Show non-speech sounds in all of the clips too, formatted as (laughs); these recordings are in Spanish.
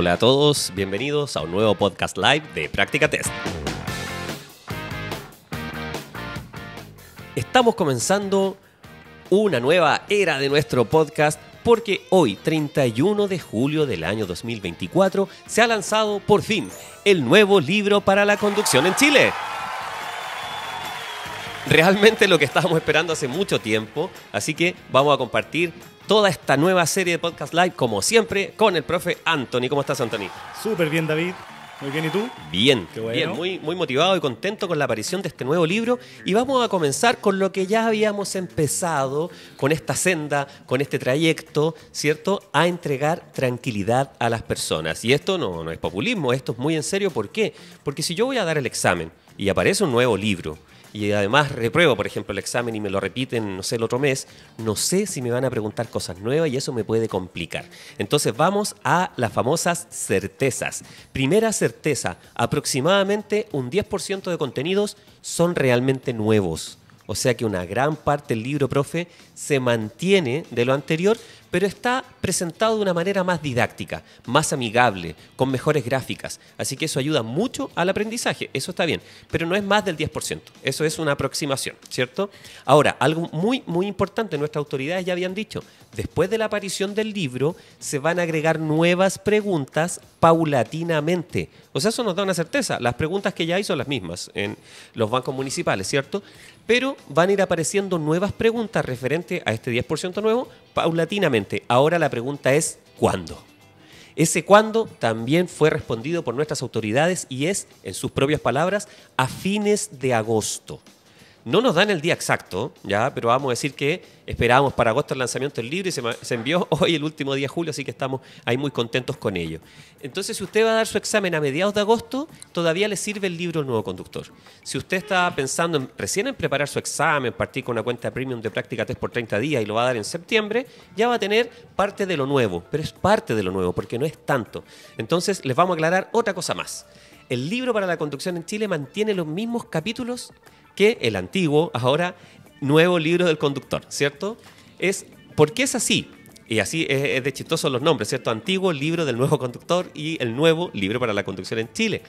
Hola a todos, bienvenidos a un nuevo podcast live de Práctica Test. Estamos comenzando una nueva era de nuestro podcast porque hoy, 31 de julio del año 2024, se ha lanzado por fin el nuevo libro para la conducción en Chile. Realmente lo que estábamos esperando hace mucho tiempo, así que vamos a compartir toda esta nueva serie de Podcast Live, como siempre, con el profe Anthony. ¿Cómo estás, Anthony? Súper bien, David. Muy bien, ¿y tú? Bien, bien, muy, motivado y contento con la aparición de este nuevo libro. Y vamos a comenzar con lo que ya habíamos empezado, con esta senda, con este trayecto, ¿cierto? A entregar tranquilidad a las personas. Y esto no es populismo, esto es muy en serio. ¿Por qué? Porque si yo voy a dar el examen y aparece un nuevo libro, y además repruebo, por ejemplo, el examen y me lo repiten, no sé, el otro mes, no sé si me van a preguntar cosas nuevas y eso me puede complicar. Entonces vamos a las famosas certezas. Primera certeza, aproximadamente un 10% de contenidos son realmente nuevos. O sea que una gran parte del libro, profe, se mantiene de lo anterior, pero está presentado de una manera más didáctica, más amigable, con mejores gráficas. Así que eso ayuda mucho al aprendizaje, eso está bien, pero no es más del 10%, eso es una aproximación, ¿cierto? Ahora, algo muy, muy importante, nuestras autoridades ya habían dicho, después de la aparición del libro se van a agregar nuevas preguntas paulatinamente. O sea, eso nos da una certeza, las preguntas que ya hay son las mismas en los bancos municipales, ¿cierto? Pero van a ir apareciendo nuevas preguntas referente a este 10% nuevo paulatinamente. Ahora la pregunta es, ¿cuándo? Ese cuándo también fue respondido por nuestras autoridades y es, en sus propias palabras, a fines de agosto. No nos dan el día exacto, ya, pero vamos a decir que esperábamos para agosto el lanzamiento del libro y se, envió (laughs) hoy el último día de julio, así que estamos ahí muy contentos con ello. Entonces, si usted va a dar su examen a mediados de agosto, todavía le sirve el libro El Nuevo Conductor. Si usted está pensando recién en preparar su examen, partir con una cuenta premium de práctica 3 por 30 días y lo va a dar en septiembre, ya va a tener parte de lo nuevo, pero es parte de lo nuevo porque no es tanto. Entonces, les vamos a aclarar otra cosa más. El libro para la conducción en Chile mantiene los mismos capítulos el antiguo, ahora nuevo libro del conductor, ¿cierto? Es, ¿Por qué es así? Y así es, de chistosos los nombres, ¿cierto? Antiguo, libro del nuevo conductor y el nuevo libro para la conducción en Chile.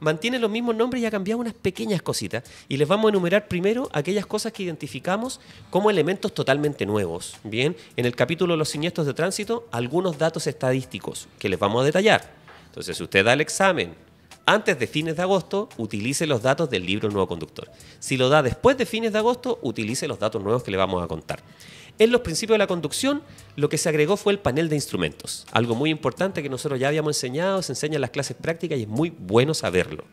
Mantiene los mismos nombres y ha cambiado unas pequeñas cositas. Y les vamos a enumerar primero aquellas cosas que identificamos como elementos totalmente nuevos. Bien, en el capítulo Los siniestros de tránsito, algunos datos estadísticos que les vamos a detallar. Entonces, si usted da el examen antes de fines de agosto, utilice los datos del libro Nuevo Conductor. Si lo da después de fines de agosto, utilice los datos nuevos que le vamos a contar. En los principios de la conducción, lo que se agregó fue el panel de instrumentos, algo muy importante que nosotros ya habíamos enseñado, se enseña en las clases prácticas y es muy bueno saberlo.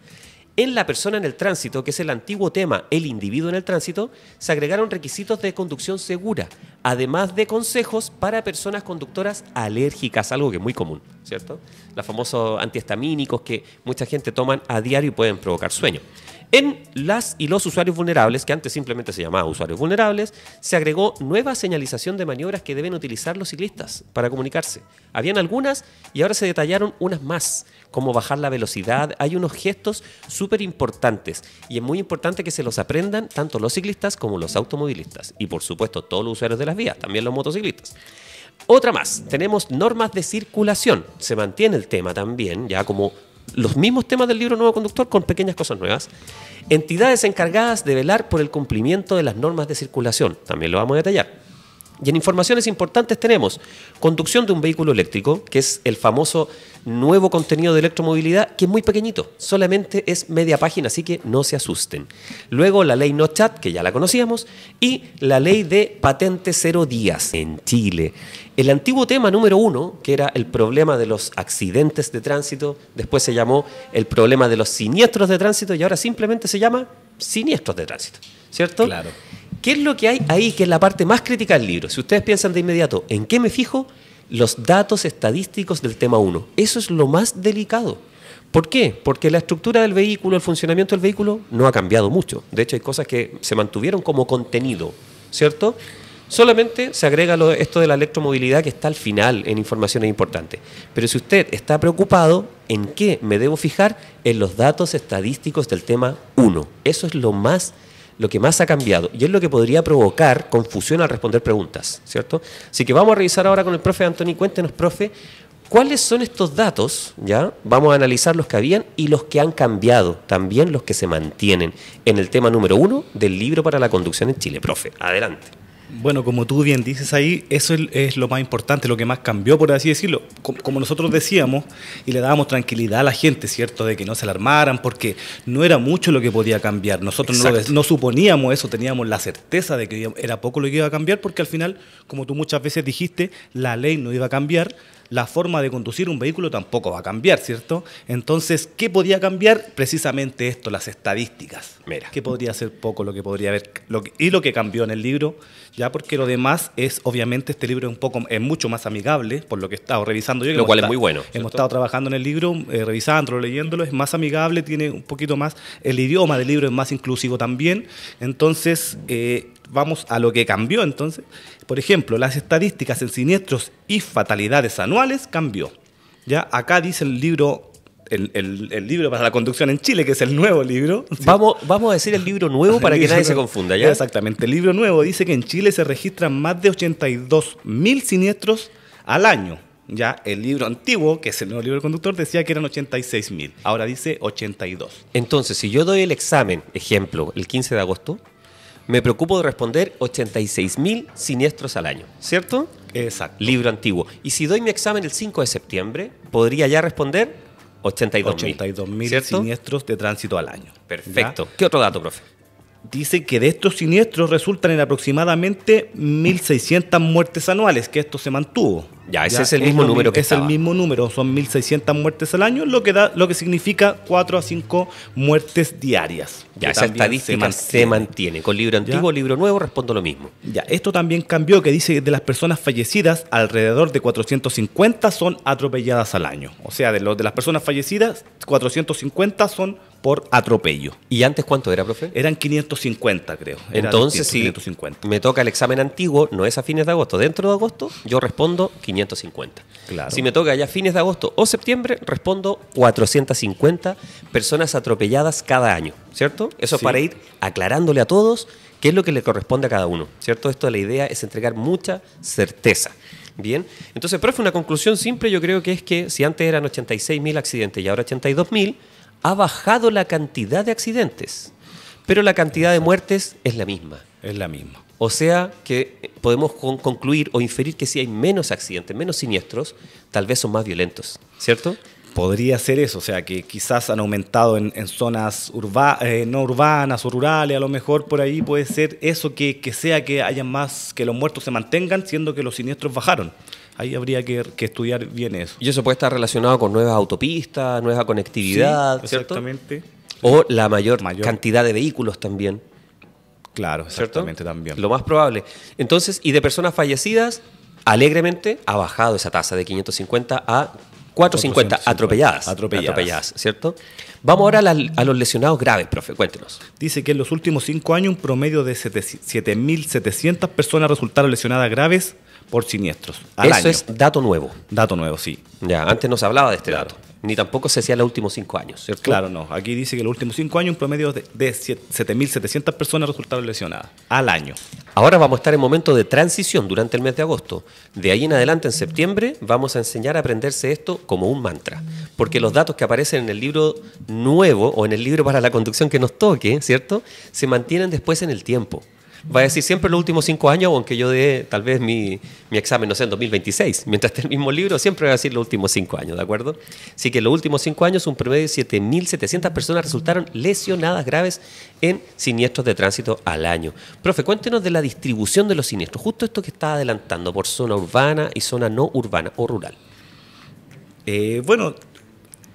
En la persona en el tránsito, que es el antiguo tema, el individuo en el tránsito, se agregaron requisitos de conducción segura, además de consejos para personas conductoras alérgicas, algo que es muy común, ¿cierto? Los famosos antihistamínicos que mucha gente toman a diario y pueden provocar sueño. En las y los usuarios vulnerables, que antes simplemente se llamaba usuarios vulnerables, se agregó nueva señalización de maniobras que deben utilizar los ciclistas para comunicarse. Habían algunas y ahora se detallaron unas más cómo bajar la velocidad. Hay unos gestos súper importantes y es muy importante que se los aprendan tanto los ciclistas como los automovilistas y por supuesto todos los usuarios de las vías, también los motociclistas. Otra más, tenemos normas de circulación. Se mantiene el tema también, ya como los mismos temas del libro Nuevo Conductor con pequeñas cosas nuevas. Entidades encargadas de velar por el cumplimiento de las normas de circulación. También lo vamos a detallar. Y en informaciones importantes tenemos conducción de un vehículo eléctrico, que es el famoso nuevo contenido de electromovilidad, que es muy pequeñito, solamente es media página, así que no se asusten. Luego la ley No Chat, que ya la conocíamos, y la ley de patente cero días en Chile. El antiguo tema número uno, que era el problema de los accidentes de tránsito, después se llamó el problema de los siniestros de tránsito y ahora simplemente se llama siniestros de tránsito, ¿cierto? Claro. ¿Qué es lo que hay ahí que es la parte más crítica del libro? Si ustedes piensan de inmediato, ¿en qué me fijo? Los datos estadísticos del tema 1. Eso es lo más delicado. ¿Por qué? Porque la estructura del vehículo, el funcionamiento del vehículo no ha cambiado mucho. De hecho, hay cosas que se mantuvieron como contenido, ¿cierto? Solamente se agrega esto de la electromovilidad que está al final en informaciones importantes. Pero si usted está preocupado, ¿en qué me debo fijar? En los datos estadísticos del tema 1. Eso es lo más lo que más ha cambiado y es lo que podría provocar confusión al responder preguntas, ¿cierto? Así que vamos a revisar ahora con el profe Anthony. Cuéntenos, profe, ¿cuáles son estos datos? ¿Ya? Vamos a analizar los que habían y los que han cambiado, también los que se mantienen en el tema número uno del libro para la conducción en Chile. Profe, adelante. Bueno, como tú bien dices ahí, eso es lo más importante, lo que más cambió, por así decirlo. Como nosotros decíamos y le dábamos tranquilidad a la gente, ¿cierto? De que no se alarmaran, porque no era mucho lo que podía cambiar. Nosotros no, no, suponíamos eso, teníamos la certeza de que era poco lo que iba a cambiar, porque al final, como tú muchas veces dijiste, la ley no iba a cambiar, la forma de conducir un vehículo tampoco va a cambiar, ¿cierto? Entonces, ¿qué podía cambiar? Precisamente esto, las estadísticas. Mira. Que podría ser poco lo que podría haber. y lo que cambió en el libro, ya porque lo demás es, obviamente, este libro es un poco, es mucho más amigable, por lo que he estado revisando yo. lo cual es muy bueno. Hemos estado trabajando en el libro, eh, revisándolo, leyéndolo, es más amigable, tiene un poquito más. El idioma del libro es más inclusivo también. Entonces, eh, vamos a lo que cambió entonces. Por ejemplo, las estadísticas en siniestros y fatalidades anuales cambió. Ya acá dice el libro el, libro para la conducción en Chile, que es el nuevo libro. (laughs) Vamos, a decir el libro nuevo para que nadie se confunda, ¿ya? Exactamente. El libro nuevo dice que en Chile se registran más de 82 mil siniestros al año. Ya el libro antiguo, que es el nuevo libro del conductor, decía que eran 86.000. mil. Ahora dice 82. Entonces, si yo doy el examen, ejemplo, el 15 de agosto, me preocupo de responder 86.000 mil siniestros al año, ¿cierto? Exacto. Libro antiguo. Y si doy mi examen el 5 de septiembre, podría ya responder 82.000. siniestros de tránsito al año. Perfecto. ¿Qué otro dato, profe? Dice que de estos siniestros resultan en aproximadamente 1.600 muertes anuales, que esto se mantuvo. Ya, ese es el mismo número que Es el mismo número, son 1.600 muertes al año, lo que, da, lo que significa 4 a 5 muertes diarias. Ya, esa estadística se mantiene. Con libro antiguo, libro nuevo, respondo lo mismo. Ya, esto también cambió, que dice que de las personas fallecidas, alrededor de 450 son atropelladas al año. O sea, de, lo, de las personas fallecidas, 450 son por atropello. ¿Y antes cuánto era, profe? Eran 550, creo. Entonces, sí, me toca el examen antiguo, no es a fines de agosto, dentro de agosto, yo respondo 550. Si me toca ya fines de agosto o septiembre, respondo 450 personas atropelladas cada año, ¿cierto? Eso para ir aclarándole a todos qué es lo que le corresponde a cada uno, ¿cierto? Esto la idea es entregar mucha certeza. Bien, entonces, profe, una conclusión simple yo creo que es que si antes eran 86.000 accidentes y ahora 82.000, ha bajado la cantidad de accidentes, pero la cantidad de muertes es la misma. Es la misma. O sea que podemos concluir o inferir que si hay menos accidentes, menos siniestros, tal vez son más violentos, ¿cierto? Podría ser eso, o sea, que quizás han aumentado en, zonas eh, no urbanas o rurales, a lo mejor por ahí puede ser eso que, sea que haya más, que los muertos se mantengan, siendo que los siniestros bajaron. Ahí habría que, estudiar bien eso. Y eso puede estar relacionado con nuevas autopistas, nueva conectividad, Exactamente. O la mayor, cantidad de vehículos también. Claro, exactamente también. Lo más probable. Entonces, y de personas fallecidas, alegremente ha bajado esa tasa de 550 a 450, atropelladas, atropelladas, ¿cierto? Vamos ahora a, a, los lesionados graves, profe, cuéntenos. Dice que en los últimos cinco años un promedio de 7.700 personas resultaron lesionadas graves por siniestros. Al Eso es dato nuevo. Dato nuevo, sí. Ya, antes no se hablaba de este dato. Ni tampoco se decía los últimos cinco años, Claro, no. Aquí dice que los últimos cinco años un promedio de, de 7.700 personas resultaron lesionadas al año. Ahora vamos a estar en momento de transición durante el mes de agosto. De ahí en adelante, en septiembre, vamos a enseñar a aprenderse esto como un mantra. Porque los datos que aparecen en el libro nuevo o en el libro para la conducción que nos toque, ¿cierto? Se mantienen después en el tiempo va a decir siempre los últimos cinco años, aunque yo dé tal vez mi, examen, no sé, en 2026, (laughs) mientras esté el mismo libro, siempre va a decir los últimos cinco años, ¿de acuerdo? Así que los últimos cinco años, un promedio de 7.700 personas resultaron lesionadas graves en siniestros de tránsito al año. Profe, cuéntenos de la distribución de los siniestros, justo esto que está adelantando por zona urbana y zona no urbana o rural. Eh, bueno,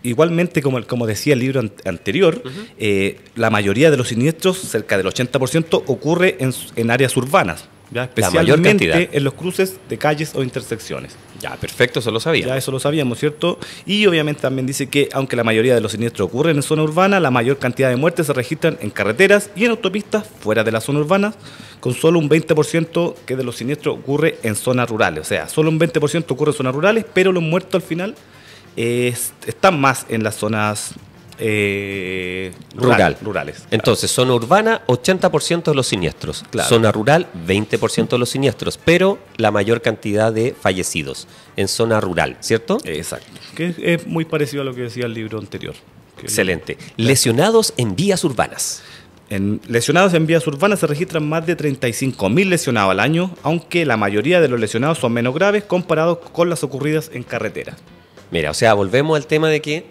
igualmente, como, como decía el libro anterior, eh, la mayoría de los siniestros, cerca del 80%, ocurre en, áreas urbanas. Ya, especialmente en los cruces de calles o intersecciones. Ya, perfecto, eso lo sabíamos. Ya, eso lo sabíamos, ¿cierto? Y obviamente también dice que, aunque la mayoría de los siniestros ocurren en zona urbana, la mayor cantidad de muertes se registran en carreteras y en autopistas fuera de la zona urbana, con solo un 20% que de los siniestros ocurre en zonas rurales. O sea, solo un 20% ocurre en zonas rurales, pero los muertos al final están más en las zonas eh, rurales. Entonces, zona urbana, 80% de los siniestros. Zona rural, 20% de los siniestros, pero la mayor cantidad de fallecidos en zona rural, ¿cierto? Exacto. Que es muy parecido a lo que decía el libro anterior. Excelente. Lesionados en vías urbanas. En lesionados en vías urbanas se registran más de 35.000 lesionados al año, aunque la mayoría de los lesionados son menos graves comparados con las ocurridas en carretera. Mira, o sea, volvemos al tema de que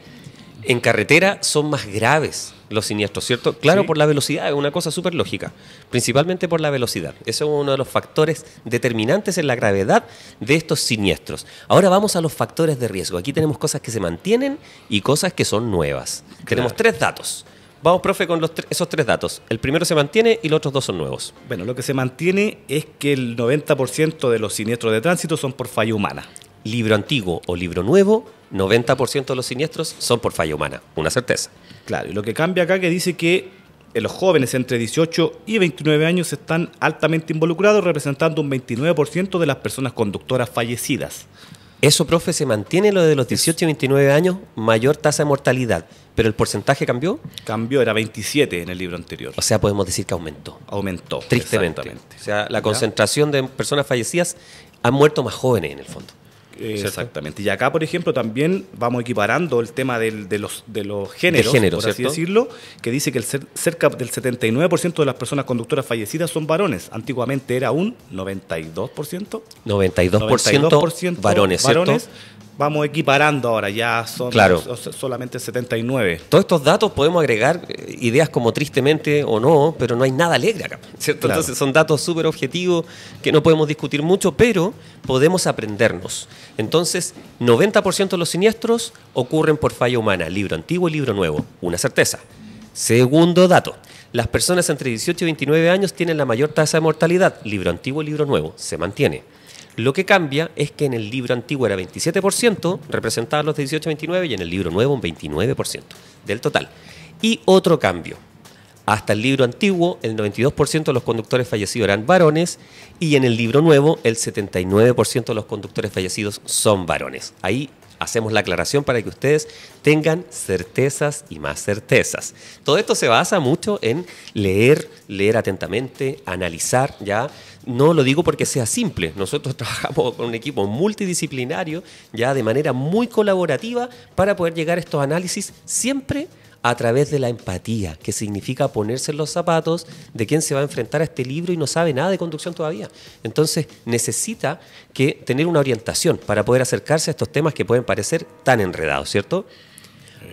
en carretera son más graves los siniestros, ¿cierto? Claro, por la velocidad, es una cosa súper lógica, principalmente por la velocidad. Eso es uno de los factores determinantes en la gravedad de estos siniestros. Ahora vamos a los factores de riesgo. Aquí tenemos cosas que se mantienen y cosas que son nuevas. Tenemos tres datos. Vamos, profe, con esos tres datos. El primero se mantiene y los otros dos son nuevos. Bueno, lo que se mantiene es que el 90% de los siniestros de tránsito son por falla humana libro antiguo o libro nuevo, 90% de los siniestros son por falla humana, una certeza. Claro, y lo que cambia acá que dice que eh, los jóvenes entre 18 y 29 años están altamente involucrados, representando un 29% de las personas conductoras fallecidas. Eso, profe, se mantiene lo de los 18 y 29 años, mayor tasa de mortalidad. ¿Pero el porcentaje cambió? Cambió, era 27 en el libro anterior. O sea, podemos decir que aumentó. Aumentó. Tristemente. O sea, la concentración de personas fallecidas han muerto más jóvenes en el fondo. Eh, exactamente. Y acá, por ejemplo, también vamos equiparando el tema de, los, de los géneros, por así decirlo, que dice que el cerca del 79% de las personas conductoras fallecidas son varones. Antiguamente era un 92%. 92%, 92 varones, varones, vamos equiparando ahora, ya son solamente 79. Todos estos datos podemos agregar eh, ideas como tristemente o no, pero no hay nada alegre acá, (laughs) Entonces son datos súper objetivos que no podemos discutir mucho, pero podemos aprendernos. Entonces, 90% de los siniestros ocurren por falla humana, libro antiguo y libro nuevo, una certeza. Segundo dato, las personas entre 18 y 29 años tienen la mayor tasa de mortalidad, libro antiguo y libro nuevo, se mantiene. Lo que cambia es que en el libro antiguo era 27%, representaban los 18 a 29, y en el libro nuevo un 29% del total. Y otro cambio. Hasta el libro antiguo, el 92% de los conductores fallecidos eran varones y en el libro nuevo, el 79% de los conductores fallecidos son varones. Ahí hacemos la aclaración para que ustedes tengan certezas y más certezas. Todo esto se basa mucho en leer, leer atentamente, analizar, ¿ya? No lo digo porque sea simple. Nosotros (laughs) trabajamos con un equipo multidisciplinario, ya de manera muy colaborativa, para poder llegar a estos análisis siempre a través de la empatía, que significa ponerse los zapatos de quien se va a enfrentar a este libro y no sabe nada de conducción todavía. Entonces necesita que tener una orientación para poder acercarse a estos temas que pueden parecer tan enredados, ¿cierto?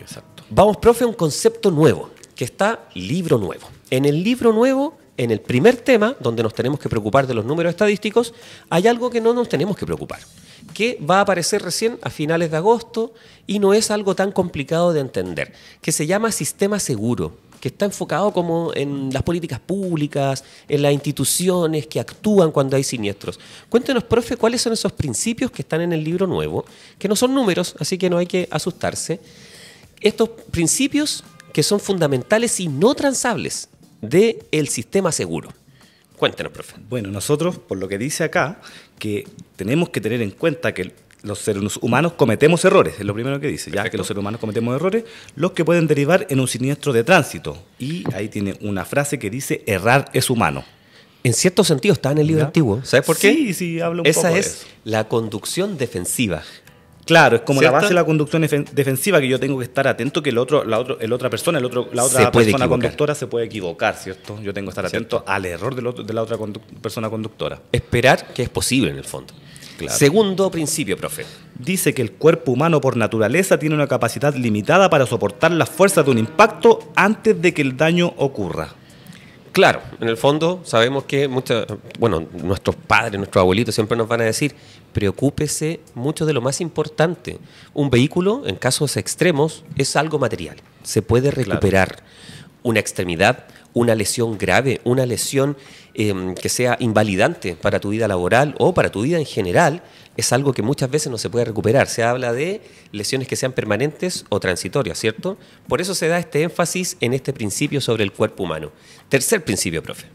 Exacto. Vamos, profe, a un concepto nuevo, que está libro nuevo. En el libro nuevo en el primer tema, donde nos tenemos que preocupar de los números estadísticos, hay algo que no nos tenemos que preocupar, que va a aparecer recién a finales de agosto y no es algo tan complicado de entender, que se llama sistema seguro que está enfocado como en las políticas públicas, en las instituciones que actúan cuando hay siniestros. Cuéntenos, profe, cuáles son esos principios que están en el libro nuevo, que no son números, así que no hay que asustarse. Estos principios que son fundamentales y no transables, del sistema seguro. Cuéntenos, profe. Bueno, nosotros, por lo que dice acá, que tenemos que tener en cuenta que los seres humanos cometemos errores, es lo primero que dice, ya que los seres humanos cometemos errores, los que pueden derivar en un siniestro de tránsito. Y ahí tiene una frase que dice, errar es humano. En cierto sentido está en el libro antiguo. ¿Sabes por qué? Sí, sí, hablo un Esa poco es de eso. la conducción defensiva. Claro, es como la base de la conducción defensiva que yo tengo que estar atento que el otro, la, otra persona, el otro, la otra persona conductora se puede equivocar, ¿cierto? Yo tengo que estar atento al error de la otra persona conductora. Esperar que es posible en el fondo. Segundo principio, profe. Dice que el cuerpo humano por naturaleza tiene una capacidad limitada para soportar las fuerzas de un impacto antes de que el daño ocurra. Claro, en el fondo sabemos que muchas, bueno, nuestros padres, nuestros abuelitos siempre nos van a decir, preocúpese mucho de lo más importante. Un vehículo, en casos extremos, es algo material, se puede recuperar. Una extremidad, una lesión grave, una lesión em, que sea invalidante para tu vida laboral o para tu vida en general, es algo que muchas veces no se puede recuperar. Se habla de lesiones que sean permanentes o transitorias, ¿cierto? Por eso se da este énfasis en este principio sobre el cuerpo humano. Tercer principio, profe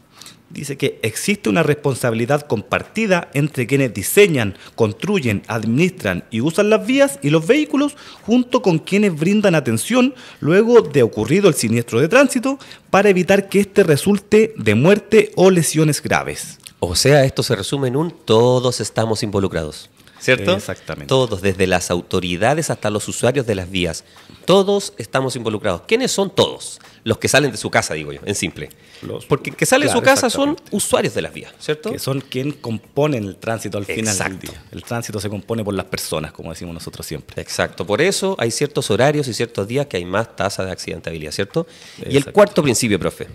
dice que existe una responsabilidad compartida entre quienes diseñan, construyen, administran y usan las vías y los vehículos, junto con quienes brindan atención luego de ocurrido el siniestro de tránsito, para evitar que este resulte de muerte o lesiones graves. O sea, esto se resume en un todos estamos involucrados. ¿Cierto? Exactamente. Todos, desde las autoridades hasta los usuarios de las vías. Todos estamos involucrados. ¿Quiénes son todos? Los que salen de su casa, digo yo, en simple. Los, Porque que sale de su casa son usuarios de las vías, ¿cierto? Que son quienes componen el tránsito al final del día. El tránsito se compone por las personas, como decimos nosotros siempre. Exacto. Por eso hay ciertos horarios y ciertos días que hay más tasa de accidentabilidad, ¿cierto? Y el cuarto principio, profe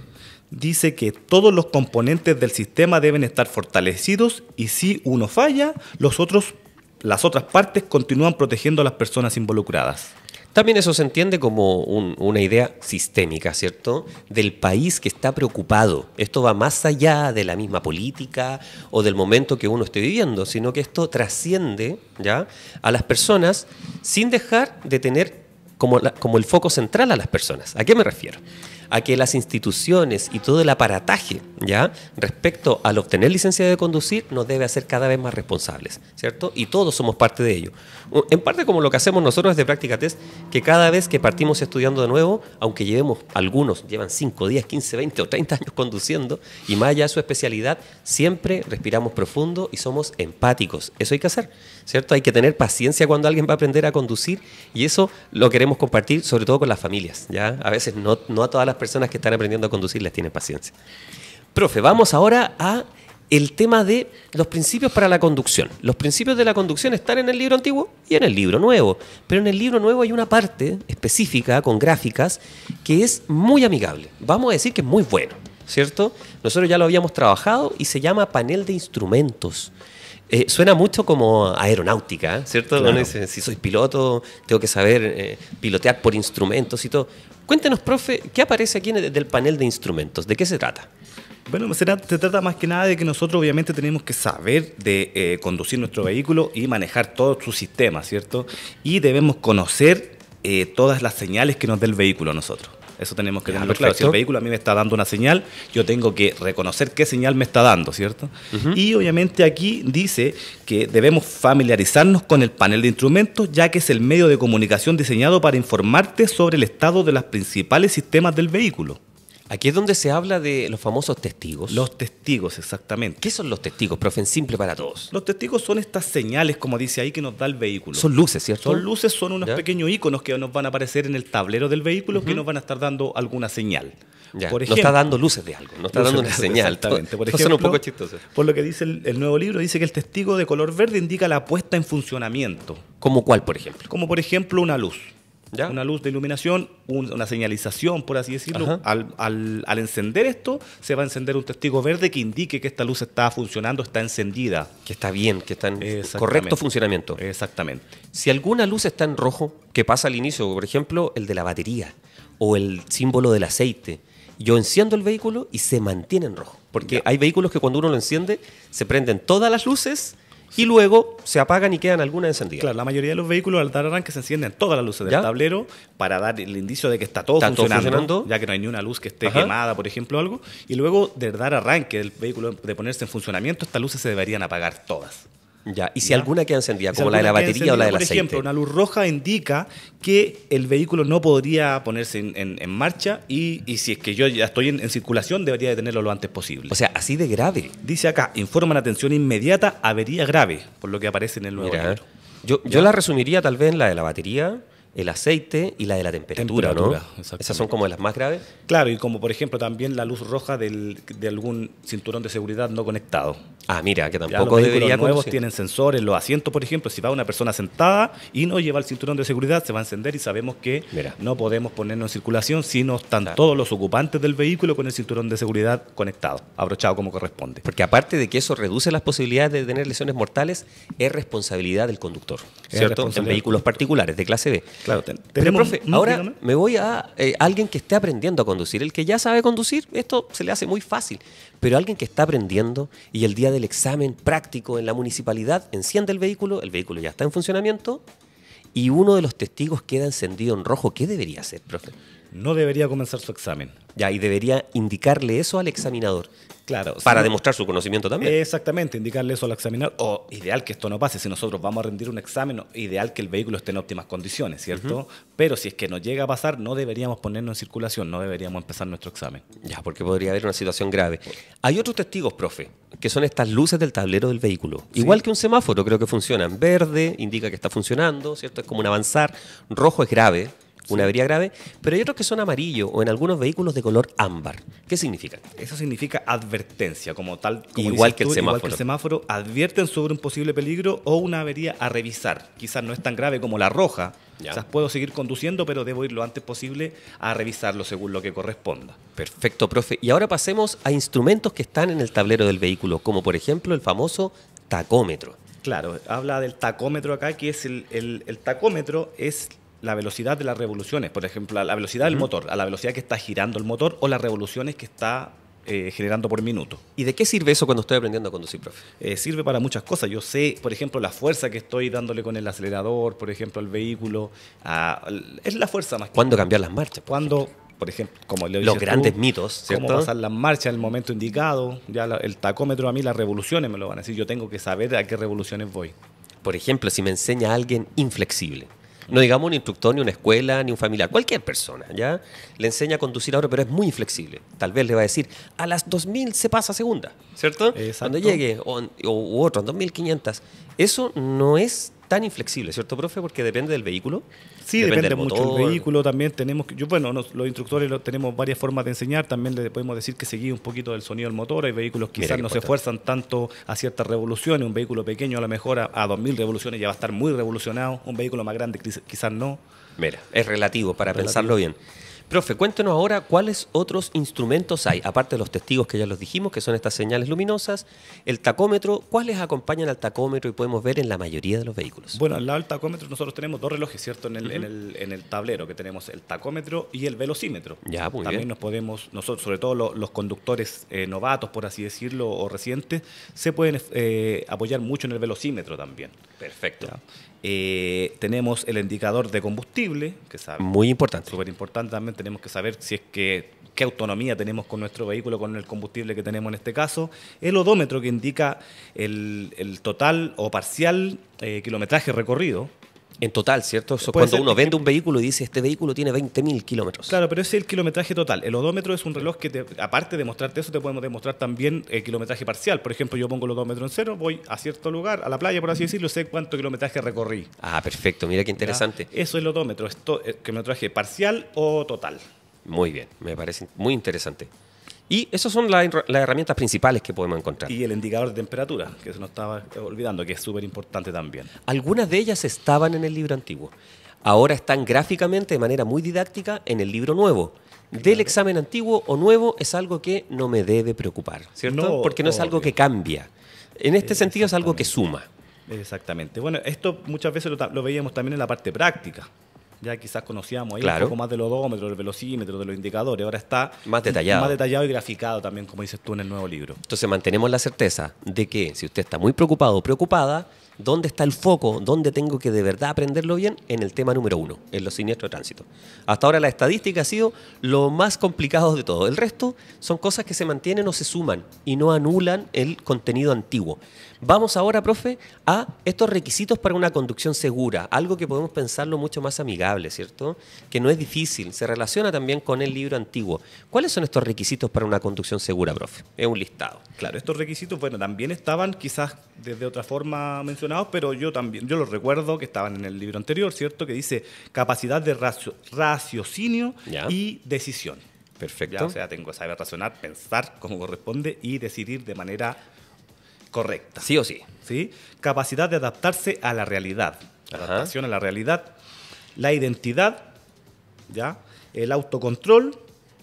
dice que todos los componentes del sistema deben estar fortalecidos y si uno falla, los otros las otras partes continúan protegiendo a las personas involucradas. También eso se entiende como una idea sistémica, ¿cierto? Del país que está preocupado. Esto va más allá de la misma política o del momento que uno esté viviendo, sino que esto trasciende ya a las personas sin dejar de tener como, como el foco central a las personas. ¿A qué me refiero? a que las instituciones y todo el aparataje, ¿ya? Respecto al obtener licencia de conducir, nos debe hacer cada vez más responsables, ¿cierto? Y todos somos parte de ello. En parte como lo que hacemos nosotros de Práctica Test, que cada vez que partimos estudiando de nuevo, aunque llevemos algunos, llevan 5, días, 15, 20 o 30 años (laughs) conduciendo, y más allá de su especialidad, siempre respiramos profundo y somos empáticos. Eso hay que hacer. ¿cierto? Hay que tener paciencia cuando alguien va a aprender a conducir y eso lo queremos compartir sobre todo con las familias, ¿ya? A veces no, a todas las personas que están aprendiendo a conducir les tienen paciencia. Profe, vamos ahora a el tema de los principios para la conducción. Los principios de la conducción están en el libro antiguo y en el libro nuevo, pero en el libro nuevo hay una parte específica con gráficas que es muy amigable. Vamos a decir que es muy bueno, ¿cierto? Nosotros ya lo habíamos trabajado y se llama panel de instrumentos. Eh, suena mucho como aeronáutica, ¿cierto? si soy piloto, tengo que saber eh, pilotear por instrumentos y todo. Cuéntenos, profe, ¿qué aparece aquí en el, del panel de instrumentos? ¿De qué se trata? Bueno, se, trata más que nada de que nosotros obviamente tenemos que saber de eh, conducir nuestro vehículo y manejar todo su sistema, ¿cierto? Y debemos conocer todas las señales que nos dé el vehículo a nosotros. Eso tenemos que tenerlo claro. Si el vehículo a mí me está dando una señal, yo tengo que reconocer qué señal me está dando, ¿cierto? Y obviamente aquí dice que debemos familiarizarnos con el panel de instrumentos, ya que es el medio de comunicación diseñado para informarte sobre el estado de los principales sistemas del vehículo. Aquí es donde se habla de los famosos testigos. Los testigos, exactamente. ¿Qué son los testigos, profe? simple para todos. Los testigos son estas señales, como dice ahí, que nos da el vehículo. Son luces, ¿cierto? Son luces, son unos pequeños iconos que nos van a aparecer en el tablero del vehículo que nos van a estar dando alguna señal. por ejemplo, no está dando luces de algo, nos está dando una señal. Exactamente. Por son (laughs) un poco Por lo que dice el, nuevo libro, dice que el testigo de color verde indica la puesta en funcionamiento. ¿Como cuál, por ejemplo? Como por ejemplo una luz una luz de iluminación, una señalización, por así decirlo. Al, encender esto, se va a encender un testigo verde que indique que esta luz está funcionando, está encendida. Que está bien, que está en correcto funcionamiento. Exactamente. Si alguna luz está en rojo, que pasa al inicio, por ejemplo, el de la batería o el símbolo del aceite, yo enciendo el vehículo y se mantiene en rojo. Porque hay vehículos que cuando uno lo enciende, se prenden todas las luces y luego se apagan y quedan algunas encendidas. Claro, la mayoría de los vehículos al dar arranque se encienden todas las luces del tablero para dar el indicio de que está todo, funcionando, ya que no hay ni una luz que esté quemada, por ejemplo, algo. Y luego de dar arranque el vehículo, de ponerse en funcionamiento, estas luces se deberían apagar todas. Ya, y si alguna queda encendida, como la de la batería o la del aceite. Por ejemplo, una luz roja indica que el vehículo no podría ponerse en, marcha y, si es que yo ya estoy en, circulación, debería detenerlo lo antes posible. O sea, así de grave. Dice acá, informan atención inmediata, avería grave, por lo que aparece en el nuevo eh, Yo, la resumiría tal vez en la de la batería, el aceite y la de la temperatura, ¿no? Esas son como las más graves. Claro, y como por ejemplo también la luz roja de algún cinturón de seguridad no conectado. Ah, mira, que tampoco los vehículos nuevos tienen sensores, los asientos, por ejemplo, si va una persona sentada y no lleva el cinturón de seguridad, se va a encender y sabemos que no podemos ponernos en circulación si no están todos los ocupantes del vehículo con el cinturón de seguridad conectado, abrochado como corresponde. Porque aparte de que eso reduce las posibilidades de tener lesiones mortales, es responsabilidad del conductor, ¿cierto? En vehículos particulares de clase B. Claro, Pero, ahora me voy a eh, alguien que esté aprendiendo a conducir, el que ya sabe conducir, esto se le hace muy fácil. Pero alguien que está aprendiendo y el día del examen práctico en la municipalidad enciende el vehículo, el vehículo ya está en funcionamiento y uno de los testigos queda encendido en rojo, ¿qué debería hacer, profe? no debería comenzar su examen. Ya, y debería indicarle eso al examinador. Claro. Para demostrar su conocimiento también. Exactamente, indicarle eso al examinador. O ideal que esto no pase. Si nosotros vamos a rendir un examen, ideal que el vehículo esté en óptimas condiciones, ¿cierto? Pero si es que nos llega a pasar, no deberíamos ponernos en circulación, no deberíamos empezar nuestro examen. Ya, porque podría haber una situación grave. Hay otros testigos, profe, que son estas luces del tablero del vehículo. Igual que un semáforo, creo que funcionan. Verde indica que está funcionando, ¿cierto? Es como un avanzar. Rojo es grave una avería grave, pero hay otros que son amarillo o en algunos vehículos de color ámbar. ¿Qué significa? Eso significa advertencia, como tal. igual, que el semáforo. igual que el semáforo. advierten sobre un posible peligro o una avería a revisar. Quizás no es tan grave como la roja. Ya. O puedo seguir conduciendo, pero debo ir lo antes posible a revisarlo según lo que corresponda. Perfecto, profe. Y ahora pasemos a instrumentos que están en el tablero del vehículo, como por ejemplo el famoso tacómetro. Claro, habla del tacómetro acá, que es el, el tacómetro es la velocidad de las revoluciones, por ejemplo, la velocidad del motor, a la velocidad que está girando el motor o las revoluciones que está eh, generando por minuto. ¿Y de qué sirve eso cuando estoy aprendiendo a conducir, profe? Eh, sirve para muchas cosas. Yo sé, por ejemplo, la fuerza que estoy dándole con el acelerador, por ejemplo, al vehículo. es la fuerza más que. ¿Cuándo cambiar las marchas? Cuando... por ejemplo, como le los grandes mitos, ¿cierto? cómo pasar las marchas en el momento indicado, ya el tacómetro a mí las revoluciones me lo van a decir, yo tengo que saber a qué revoluciones voy. Por ejemplo, si me enseña a alguien inflexible, no digamos un instructor, ni una escuela, ni un familiar, cualquier persona, ¿ya? Le enseña a conducir ahora, pero es muy inflexible. Tal vez le va a decir, a las 2000 se pasa segunda, ¿cierto? Cuando llegue, o, u otro, 2500. Eso no es tan inflexible, ¿cierto, profe? Porque depende del vehículo. Sí, depende, mucho del vehículo también. Tenemos, yo, bueno, los instructores lo, tenemos varias formas de enseñar. También le podemos decir que seguir un poquito del sonido del motor. Hay vehículos que quizás no se esfuerzan tanto a ciertas revoluciones. Un vehículo pequeño a lo mejor a, 2.000 revoluciones ya va a estar muy revolucionado. Un vehículo más grande quizás no. Mira, es relativo para pensarlo bien. Profe, cuéntenos ahora cuáles otros instrumentos hay, aparte de los testigos que ya los dijimos, que son estas señales luminosas, el tacómetro, ¿cuáles acompañan al tacómetro y podemos ver en la mayoría de los vehículos? Bueno, al lado del tacómetro nosotros tenemos dos relojes, ¿cierto? En el, en el, tablero, que tenemos el tacómetro y el velocímetro. Ya, muy También nos podemos, nosotros, sobre todo los, conductores eh, novatos, por así decirlo, o recientes, se pueden eh, apoyar mucho en el velocímetro también. Perfecto. Eh, tenemos el indicador de combustible, que es Muy importante. Súper importante también. Tenemos que saber si es que qué autonomía tenemos con nuestro vehículo, con el combustible que tenemos en este caso. El odómetro que indica el, total o parcial eh, kilometraje recorrido. En total, ¿cierto? Eso cuando uno vende un vehículo y dice, este vehículo tiene 20.000 kilómetros. Claro, pero ese es el kilometraje total. El odómetro es un reloj que, aparte de mostrarte eso, te podemos demostrar también el eh, kilometraje parcial. Por ejemplo, yo pongo el odómetro en cero, voy a cierto lugar, a la playa, por así decirlo, sé cuánto kilometraje recorrí. Ah, perfecto, mira qué interesante. Eso es el odómetro, es el eh, kilometraje parcial o total. Muy bien, me parece muy interesante. Y esas son las, herramientas principales que podemos encontrar. Y el indicador de temperatura, que se nos estaba eh, olvidando, que es súper importante también. Algunas de ellas estaban en el libro antiguo. Ahora están gráficamente, de manera muy didáctica, en el libro nuevo. Del examen antiguo o nuevo es algo que no me debe preocupar, ¿cierto? Porque no es algo que cambia. En este eh, sentido es algo que suma. Exactamente. Bueno, esto muchas veces lo veíamos también en la parte práctica ya quizás conocíamos ahí un poco más del odómetro, del velocímetro, de los indicadores. Ahora está más detallado. más detallado y graficado también, como dices tú en el nuevo libro. Entonces mantenemos la certeza de que si usted está muy preocupado o preocupada, ¿Dónde está el foco? ¿Dónde tengo que de verdad aprenderlo bien? En el tema número uno, en los siniestros de tránsito. Hasta ahora la estadística ha sido lo más complicado de todo. El resto son cosas que se mantienen o se suman y no anulan el contenido antiguo. Vamos ahora, profe, a estos requisitos para una conducción segura, algo que podemos pensarlo mucho más amigable, ¿cierto? Que no es difícil, se relaciona también con el libro antiguo. ¿Cuáles son estos requisitos para una conducción segura, profe? Es un listado. Claro, estos requisitos, bueno, también estaban quizás desde otra forma mencionados pero yo también, yo lo recuerdo que estaban en el libro anterior, ¿cierto? Que dice capacidad de raciocinio y decisión. Perfecto. o sea, tengo que saber razonar, pensar como corresponde y decidir de manera correcta. Sí o sí. ¿Sí? Capacidad de adaptarse a la realidad. Adaptación a la realidad. La identidad, ¿ya? El autocontrol,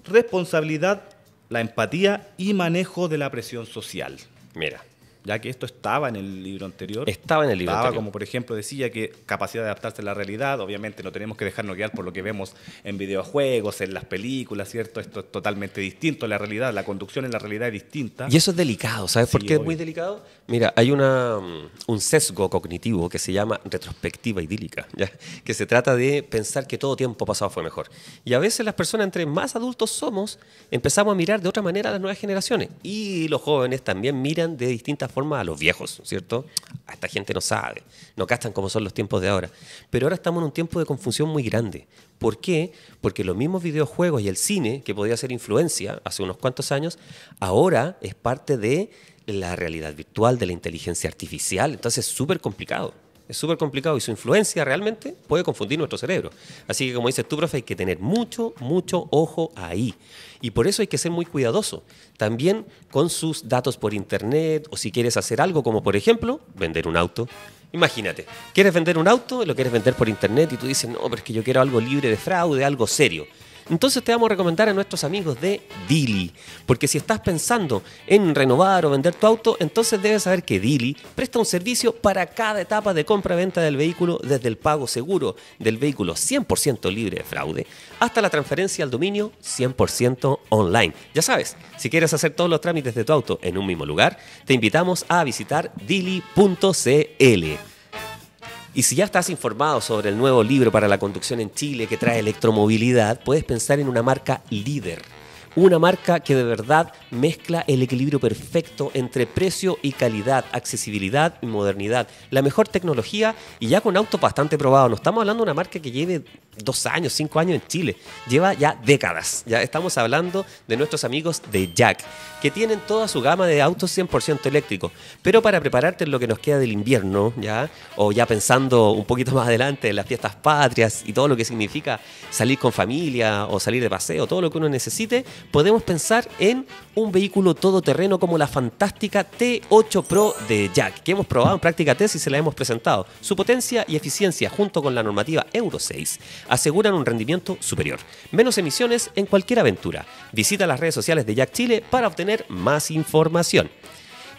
responsabilidad, la empatía y manejo de la presión social. Mira ya que esto estaba en el libro anterior. Estaba en el libro como por ejemplo decía que capacidad de adaptarse a la realidad, obviamente no tenemos que dejarnos guiar por lo que vemos en videojuegos, en las películas, ¿cierto? Esto es totalmente distinto a la realidad, la conducción en la realidad es distinta. Y eso es delicado, ¿sabes por qué es muy delicado? Mira, hay una, mm, un sesgo cognitivo que se llama retrospectiva idílica, ¿ya? que se trata de pensar que todo tiempo pasado fue mejor. Y a veces las personas, entre más adultos somos, empezamos a mirar de otra manera a las nuevas generaciones. Y los jóvenes también miran de distintas forma a los viejos, ¿cierto? A esta gente no sabe, no gastan como son los tiempos de ahora. Pero ahora estamos en un tiempo de confusión muy grande. ¿Por qué? Porque los mismos videojuegos y el cine, que podía ser influencia hace unos cuantos años, ahora es parte de la realidad virtual, de la inteligencia artificial. Entonces es súper complicado. Es súper complicado y su influencia realmente puede confundir nuestro cerebro. Así que como dices tú, profe, hay que tener mucho, mucho ojo ahí. Y por eso hay que ser muy cuidadoso. También con sus datos por internet o si quieres hacer algo como, por ejemplo, vender un auto. Imagínate, quieres vender un auto, lo quieres vender por internet y tú dices, no, pero es que yo quiero algo libre de fraude, algo serio. Entonces te vamos a recomendar a nuestros amigos de Dili, porque si estás pensando en renovar o vender tu auto, entonces debes saber que Dili presta un servicio para cada etapa de compra-venta del vehículo, desde el pago seguro del vehículo 100% libre de fraude hasta la transferencia al dominio 100% online. Ya sabes, si quieres hacer todos los trámites de tu auto en un mismo lugar, te invitamos a visitar dili.cl. Y si ya estás informado sobre el nuevo libro para la conducción en Chile que trae electromovilidad, puedes pensar en una marca líder una marca que de verdad mezcla el equilibrio perfecto entre precio y calidad, accesibilidad y modernidad, la mejor tecnología y ya con autos bastante probados. No estamos hablando de una marca que lleve dos años, cinco años en Chile, lleva ya décadas. Ya estamos hablando de nuestros amigos de Jack, que tienen toda su gama de autos 100% eléctricos. Pero para prepararte en lo que nos queda del invierno, ya o ya pensando un poquito más adelante en las fiestas patrias y todo lo que significa salir con familia o salir de paseo, todo lo que uno necesite, podemos pensar en un vehículo todoterreno como la fantástica T8 Pro de Jack, que hemos probado en práctica test y se la hemos presentado. Su potencia y eficiencia, junto con la normativa Euro 6, aseguran un rendimiento superior, menos emisiones en cualquier aventura. Visita las redes sociales de Jack Chile para obtener más información.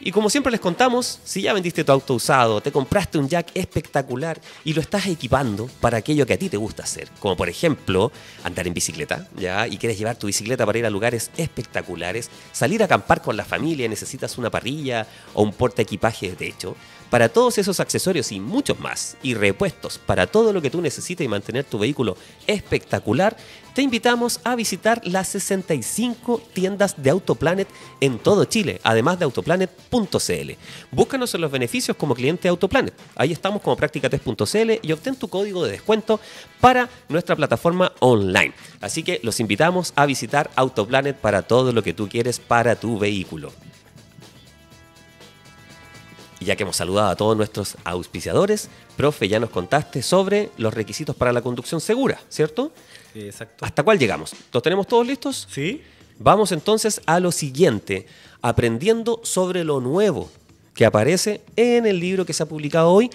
Y como siempre les contamos, si ya vendiste tu auto usado, te compraste un jack espectacular y lo estás equipando para aquello que a ti te gusta hacer, como por ejemplo andar en bicicleta, ¿ya? Y quieres llevar tu bicicleta para ir a lugares espectaculares, salir a acampar con la familia, necesitas una parrilla o un porte equipaje de hecho, para todos esos accesorios y muchos más, y repuestos para todo lo que tú necesites y mantener tu vehículo espectacular, te invitamos a visitar las 65 tiendas de Autoplanet en todo Chile, además de autoplanet.cl. Búscanos en los beneficios como cliente de Autoplanet. Ahí estamos como práctica y obtén tu código de descuento para nuestra plataforma online. Así que los invitamos a visitar Autoplanet para todo lo que tú quieres para tu vehículo. Y ya que hemos saludado a todos nuestros auspiciadores, profe, ya nos contaste sobre los requisitos para la conducción segura, ¿cierto? Sí, exacto. ¿Hasta cuál llegamos? ¿Los tenemos todos listos? Sí. Vamos entonces a lo siguiente, aprendiendo sobre lo nuevo que aparece en el libro que se ha publicado hoy,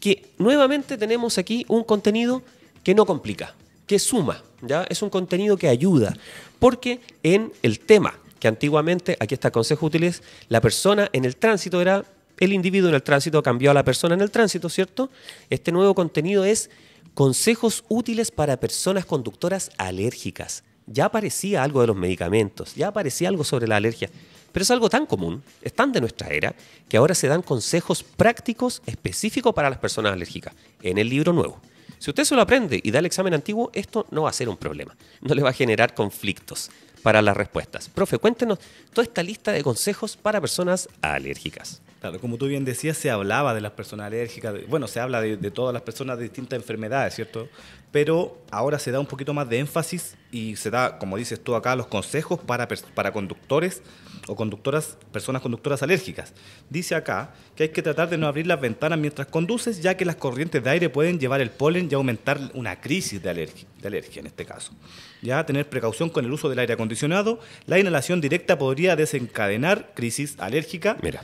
que nuevamente tenemos aquí un contenido que no complica, que suma, ¿ya? Es un contenido que ayuda, porque en el tema que antiguamente, aquí está Consejo Útiles, la persona en el tránsito era el individuo en el tránsito cambió a la persona en el tránsito, ¿cierto? Este nuevo contenido es consejos útiles para personas conductoras alérgicas. Ya aparecía algo de los medicamentos, ya aparecía algo sobre la alergia, pero es algo tan común, es tan de nuestra era, que ahora se dan consejos prácticos específicos para las personas alérgicas en el libro nuevo. Si usted se lo aprende y da el examen antiguo, esto no va a ser un problema, no le va a generar conflictos para las respuestas. Profe, cuéntenos toda esta lista de consejos para personas alérgicas. Claro, como tú bien decías, se hablaba de las personas alérgicas, bueno, se habla de, todas las personas de distintas enfermedades, ¿cierto? Pero ahora se da un poquito más de énfasis y se da, como dices tú acá, los consejos para, conductores o conductoras, personas conductoras alérgicas. Dice acá que hay que tratar de no abrir las ventanas mientras conduces, ya que las corrientes de aire pueden llevar el polen y aumentar una crisis de alergia, de alergia en este caso. Ya tener precaución con el uso del aire acondicionado, la inhalación directa podría desencadenar crisis alérgica. Mira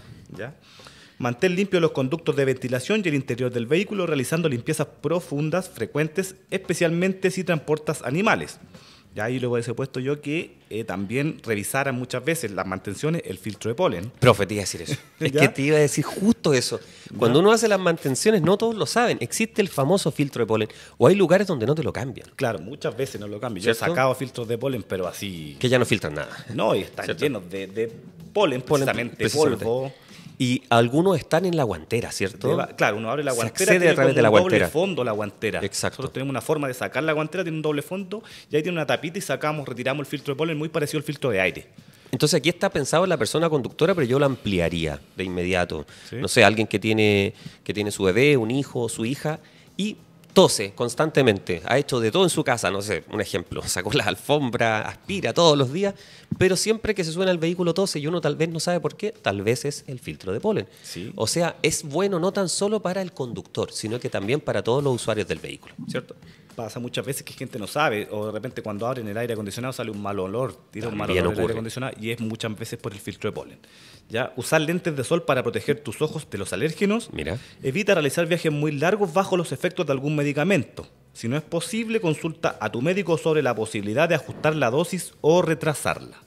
Mantén limpios los conductos de ventilación y el interior del vehículo realizando limpiezas profundas, frecuentes, especialmente si transportas animales. Ya ahí luego he puesto yo que eh, también revisaran muchas veces las mantenciones el filtro de polen. Profe, te iba decir eso. (laughs) es que te iba a decir justo eso. Cuando uno hace las mantenciones, no todos lo saben. Existe el famoso filtro de polen. O hay lugares donde no te lo cambian. Claro, muchas veces no lo cambian. Yo he sacado filtros de polen, pero así. Que ya no filtran nada. No, y están llenos de, polen, precisamente, polvo. Y algunos están en la guantera, ¿cierto? claro, uno abre la guantera. Se accede a través de la doble fondo la guantera. Exacto. Nosotros tenemos una forma de sacar la guantera, tiene un doble fondo, y ahí tiene una tapita y sacamos, retiramos el filtro de polen, muy parecido al filtro de aire. Entonces aquí está pensado en la persona conductora, pero yo la ampliaría de inmediato. No sé, alguien que tiene, que tiene su bebé, un hijo, su hija, y tose constantemente, ha hecho de todo en su casa, no sé, un ejemplo, (laughs) sacó la alfombra, aspira todos los días, pero siempre que se suena el vehículo tose y uno tal vez no sabe por qué, tal vez es el filtro de polen. Sí. O sea, es bueno no tan solo para el conductor, sino que también para todos los usuarios del vehículo, ¿cierto? pasa muchas veces que gente no sabe, o de repente cuando abren el aire acondicionado sale un mal olor, tira un mal olor acondicionado y es muchas veces por el filtro de polen. ¿Ya? Usar lentes de sol para proteger tus ojos de los alérgenos. Mira. Evita realizar viajes muy largos bajo los efectos de algún medicamento. Si no es posible, consulta a tu médico sobre la posibilidad de ajustar la dosis o retrasarla.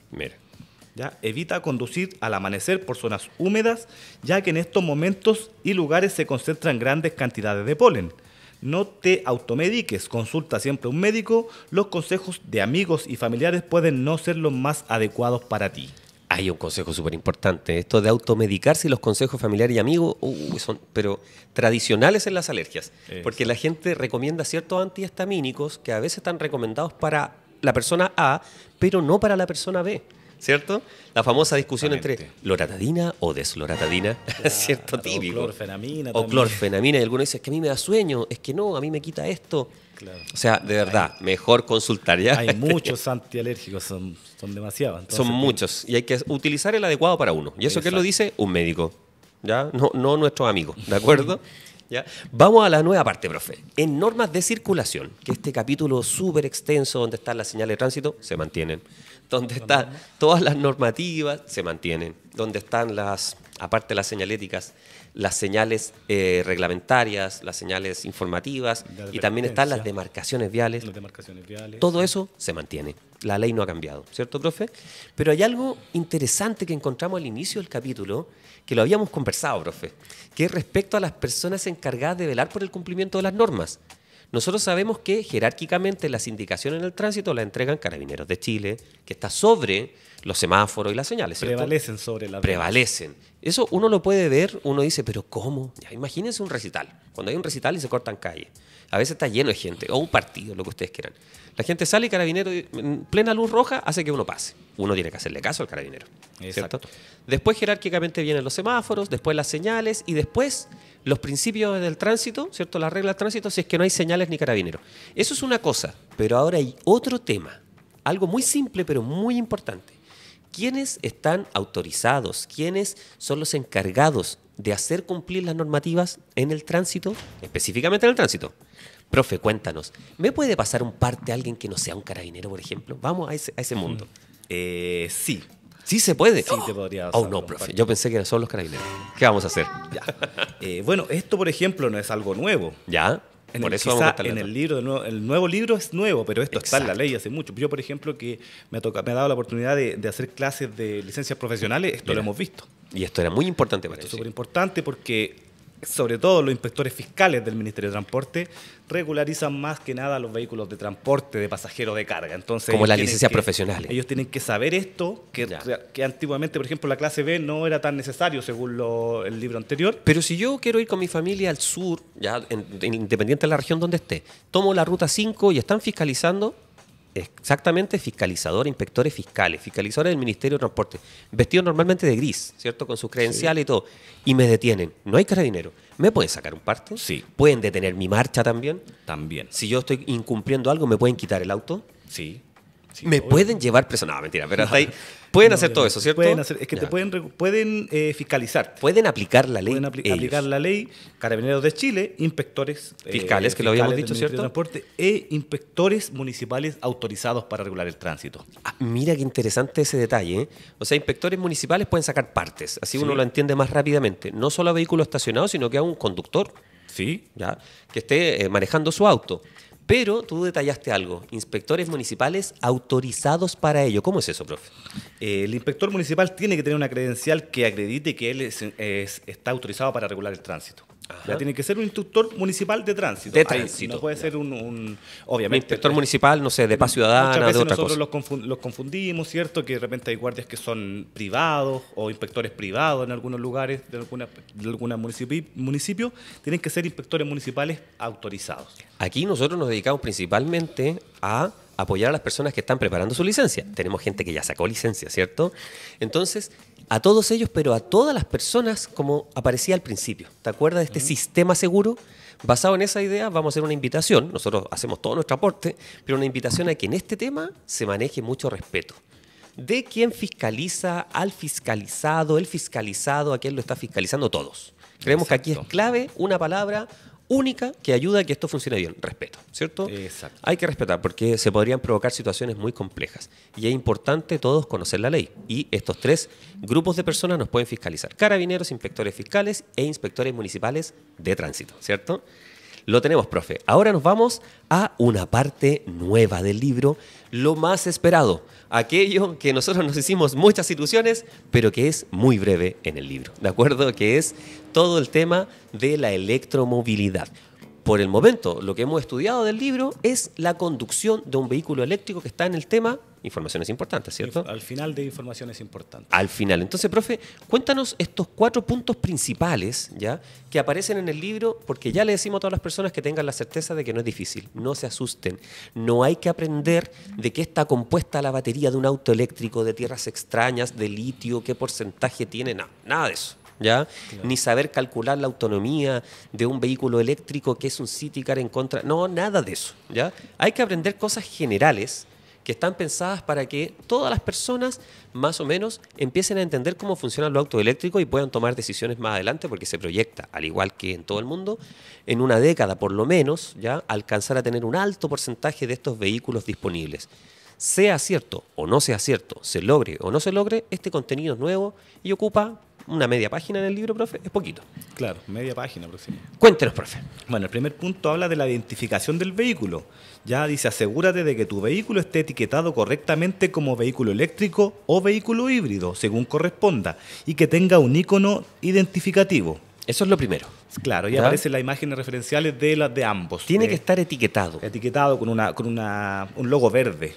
¿Ya? Evita conducir al amanecer por zonas húmedas, ya que en estos momentos y lugares se concentran grandes cantidades de polen. No te automediques, consulta siempre a un médico. Los consejos de amigos y familiares pueden no ser los más adecuados para ti. Hay un consejo súper importante, esto de automedicarse y los consejos familiares y amigos uh, son pero tradicionales en las alergias, porque la gente recomienda ciertos antihistamínicos que a veces están recomendados para la persona A, pero no para la persona B. ¿cierto? La famosa discusión entre loratadina o desloratadina, (laughs) ah, ¿cierto? Típico. O clorfenamina. O clorfenamina, y alguno dice, es que a mí me da sueño, es que no, a mí me quita esto. O sea, de verdad, mejor consultar Hay (laughs) muchos antialérgicos, son, son demasiados. Son muchos, y hay que utilizar el adecuado para uno. Y eso que lo dice un médico, ¿ya? No, no nuestros amigos, ¿de acuerdo? (laughs) ¿Ya? Vamos a la nueva parte, profe. En normas de circulación, que este capítulo súper extenso donde están las señales de tránsito se mantienen donde están todas las normativas, se mantienen, donde están las, aparte de las señaléticas, las señales eh, reglamentarias, las señales informativas y también están las demarcaciones viales. Las demarcaciones viales. Todo eso se mantiene. La ley no ha cambiado, ¿cierto, profe? Pero hay algo interesante que encontramos al inicio del capítulo, que lo habíamos conversado, profe, que es respecto a las personas encargadas de velar por el cumplimiento de las normas. Nosotros sabemos que jerárquicamente las indicaciones en el tránsito las entregan Carabineros de Chile, que está sobre los semáforos y las señales. Prevalecen sobre las Prevalecen. Eso uno lo puede ver, uno dice, pero ¿cómo? imagínense un recital. Cuando hay un recital y se cortan calles. A veces está lleno de gente, o un partido, lo que ustedes quieran. La gente sale y carabinero, en plena luz roja, hace que uno pase. Uno tiene que hacerle caso al carabinero. Exacto. Después jerárquicamente vienen los semáforos, después las señales y después los principios del tránsito, ¿cierto? Las reglas de tránsito si es que no hay señales ni carabineros. Eso es una cosa, pero ahora hay otro tema, algo muy simple pero muy importante. ¿Quiénes están autorizados? ¿Quiénes son los encargados de hacer cumplir las normativas en el tránsito, específicamente en el tránsito? Profe, cuéntanos, ¿me puede pasar un parte a alguien que no sea un carabinero, por ejemplo? Vamos a ese, mundo. Eh, sí, Sí se puede. Sí, te podría. Oh, no, profe. Yo pensé que solo los carabineros. ¿Qué vamos a hacer? (laughs) Eh, bueno, esto, por ejemplo, no es algo nuevo. Ya. En por el, eso en el libro, nuevo, el nuevo libro es nuevo, pero esto está en la ley hace mucho. Yo, por ejemplo, que me, ha dado la oportunidad de, hacer clases de licencias profesionales, esto lo hemos visto. Y esto era muy importante para Esto es súper importante porque sobre todo los inspectores fiscales del Ministerio de Transporte, regularizan más que nada los vehículos de transporte de pasajeros de carga. Entonces, Como las licencias profesionales. Ellos tienen que saber esto, que, antiguamente, por ejemplo, la clase B no era tan necesario según el libro anterior. Pero si yo quiero ir con mi familia al sur, ya independiente de la región donde esté, tomo la ruta 5 y están fiscalizando Exactamente, fiscalizadores, inspectores fiscales, fiscalizadores del Ministerio de Transporte, vestidos normalmente de gris, ¿cierto? Con sus credenciales y todo. Y me detienen. No hay dinero ¿Me pueden sacar un parte? Sí. ¿Pueden detener mi marcha también? También. Si yo estoy incumpliendo algo, ¿me pueden quitar el auto? Sí me pueden llevar preso. No, mentira, pero hasta ahí. Pueden hacer todo eso, ¿cierto? Pueden hacer, es que te pueden, pueden eh, fiscalizar. Pueden aplicar la ley. Pueden aplicar la ley. Carabineros de Chile, inspectores. Eh, fiscales, que lo habíamos dicho, ¿cierto? De transporte e inspectores municipales autorizados para regular el tránsito. Ah, mira qué interesante ese detalle. ¿eh? O sea, inspectores municipales pueden sacar partes. Así uno lo entiende más rápidamente. No solo a vehículos estacionados, sino que a un conductor. Sí. ¿ya? Que esté eh, manejando su auto. Pero tú detallaste algo, inspectores municipales autorizados para ello. ¿Cómo es eso, profe? Eh, el inspector municipal tiene que tener una credencial que acredite que él está autorizado para regular el tránsito tiene que ser un instructor municipal de tránsito. De no puede ser un, obviamente. inspector municipal, no sé, de paz ciudadana, de otra nosotros cosa. Los, los confundimos, ¿cierto? Que de repente hay guardias que son privados o inspectores privados en algunos lugares de algunos municipios. municipio. Tienen que ser inspectores municipales autorizados. Aquí nosotros nos dedicamos principalmente a apoyar a las personas que están preparando su licencia. Tenemos gente que ya sacó licencia, ¿cierto? Entonces, a todos ellos, pero a todas las personas, como aparecía al principio. ¿Te acuerdas de este sistema seguro? Basado en esa idea, vamos a hacer una invitación, nosotros hacemos todo nuestro aporte, pero una invitación a que en este tema se maneje mucho respeto. De quién fiscaliza, al fiscalizado, el fiscalizado, a quién lo está fiscalizando, todos. Creemos que aquí es clave una palabra única que ayuda a que esto funcione bien, respeto, ¿cierto? Exacto. Hay que respetar porque se podrían provocar situaciones muy complejas y es importante todos conocer la ley y estos tres grupos de personas nos pueden fiscalizar, carabineros, inspectores fiscales e inspectores municipales de tránsito, ¿cierto? Lo tenemos, profe. Ahora nos vamos a una parte nueva del libro, lo más esperado, aquello que nosotros nos hicimos muchas ilusiones, pero que es muy breve en el libro, ¿de acuerdo? Que es todo el tema de la electromovilidad. Por el momento, lo que hemos estudiado del libro es la conducción de un vehículo eléctrico que está en el tema Información es importante, ¿cierto? Al final de información es importante. Al final. Entonces, profe, cuéntanos estos cuatro puntos principales, ¿ya? Que aparecen en el libro, porque ya le decimos a todas las personas que tengan la certeza de que no es difícil. No se asusten. No hay que aprender de qué está compuesta la batería de un auto eléctrico, de tierras extrañas, de litio, qué porcentaje tiene, nada, nada de eso. ¿Ya? Ni saber calcular la autonomía de un vehículo eléctrico que es un city car en contra, no, nada de eso, ¿ya? Hay que aprender cosas generales que están pensadas para que todas las personas más o menos empiecen a entender cómo funcionan los autos y puedan tomar decisiones más adelante porque se proyecta, al igual que en todo el mundo, en una década por lo menos ya alcanzar a tener un alto porcentaje de estos vehículos disponibles. Sea cierto o no sea cierto, se logre o no se logre, este contenido es nuevo y ocupa una media página en el libro, profe, es poquito. Claro, media página aproximadamente. Cuéntenos, profe. Bueno, el primer punto habla de la identificación del vehículo. Ya dice, asegúrate de que tu vehículo esté etiquetado correctamente como vehículo eléctrico o vehículo híbrido, según corresponda, y que tenga un icono identificativo. Eso es lo primero. Claro, y aparecen las imágenes referenciales de las de ambos. Tiene eh, que estar etiquetado. Etiquetado con, una, con una, un logo verde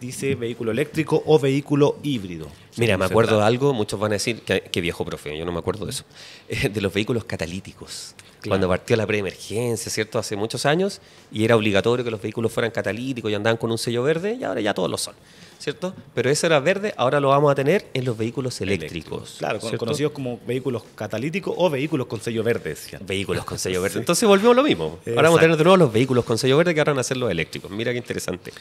dice, vehículo eléctrico o vehículo híbrido. Mira, me acuerdo de algo, muchos van a decir, que, viejo profe, yo no me acuerdo de eso, (laughs) eh, de los vehículos catalíticos. Cuando partió la preemergencia, ¿cierto? Hace muchos años, y era obligatorio que los vehículos fueran catalíticos y andaban con un sello verde, y ahora ya todos lo son. ¿cierto? Pero ese era verde, ahora lo vamos a tener en los vehículos eléctricos. Claro, conocidos como vehículos catalíticos o vehículos con sello verde, Vehículos con sello verde. (laughs) Entonces volvimos lo mismo. Ahora vamos a tener de nuevo los vehículos con sello verde que ahora van a ser los eléctricos. Mira qué interesante.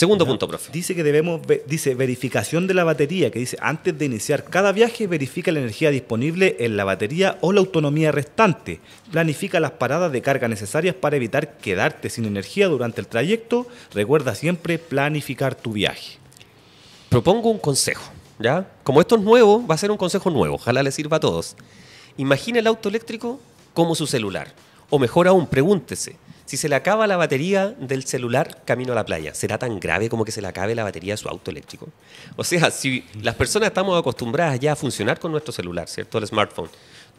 Segundo punto, profe. Dice que debemos, dice verificación de la batería, que dice antes de iniciar cada viaje verifica la energía disponible en la batería o la autonomía restante. Planifica las paradas de carga necesarias para evitar quedarte sin energía durante el trayecto. Recuerda siempre planificar tu viaje. Propongo un consejo, ¿ya? Como esto es nuevo, va a ser un consejo nuevo, ojalá le sirva a todos. Imagina el auto eléctrico como su celular. O mejor aún, pregúntese, si se le acaba la batería del celular camino a la playa, ¿será tan grave como que se le acabe la batería de su auto eléctrico? O sea, si las personas estamos acostumbradas ya a funcionar con nuestro celular, ¿cierto? El smartphone,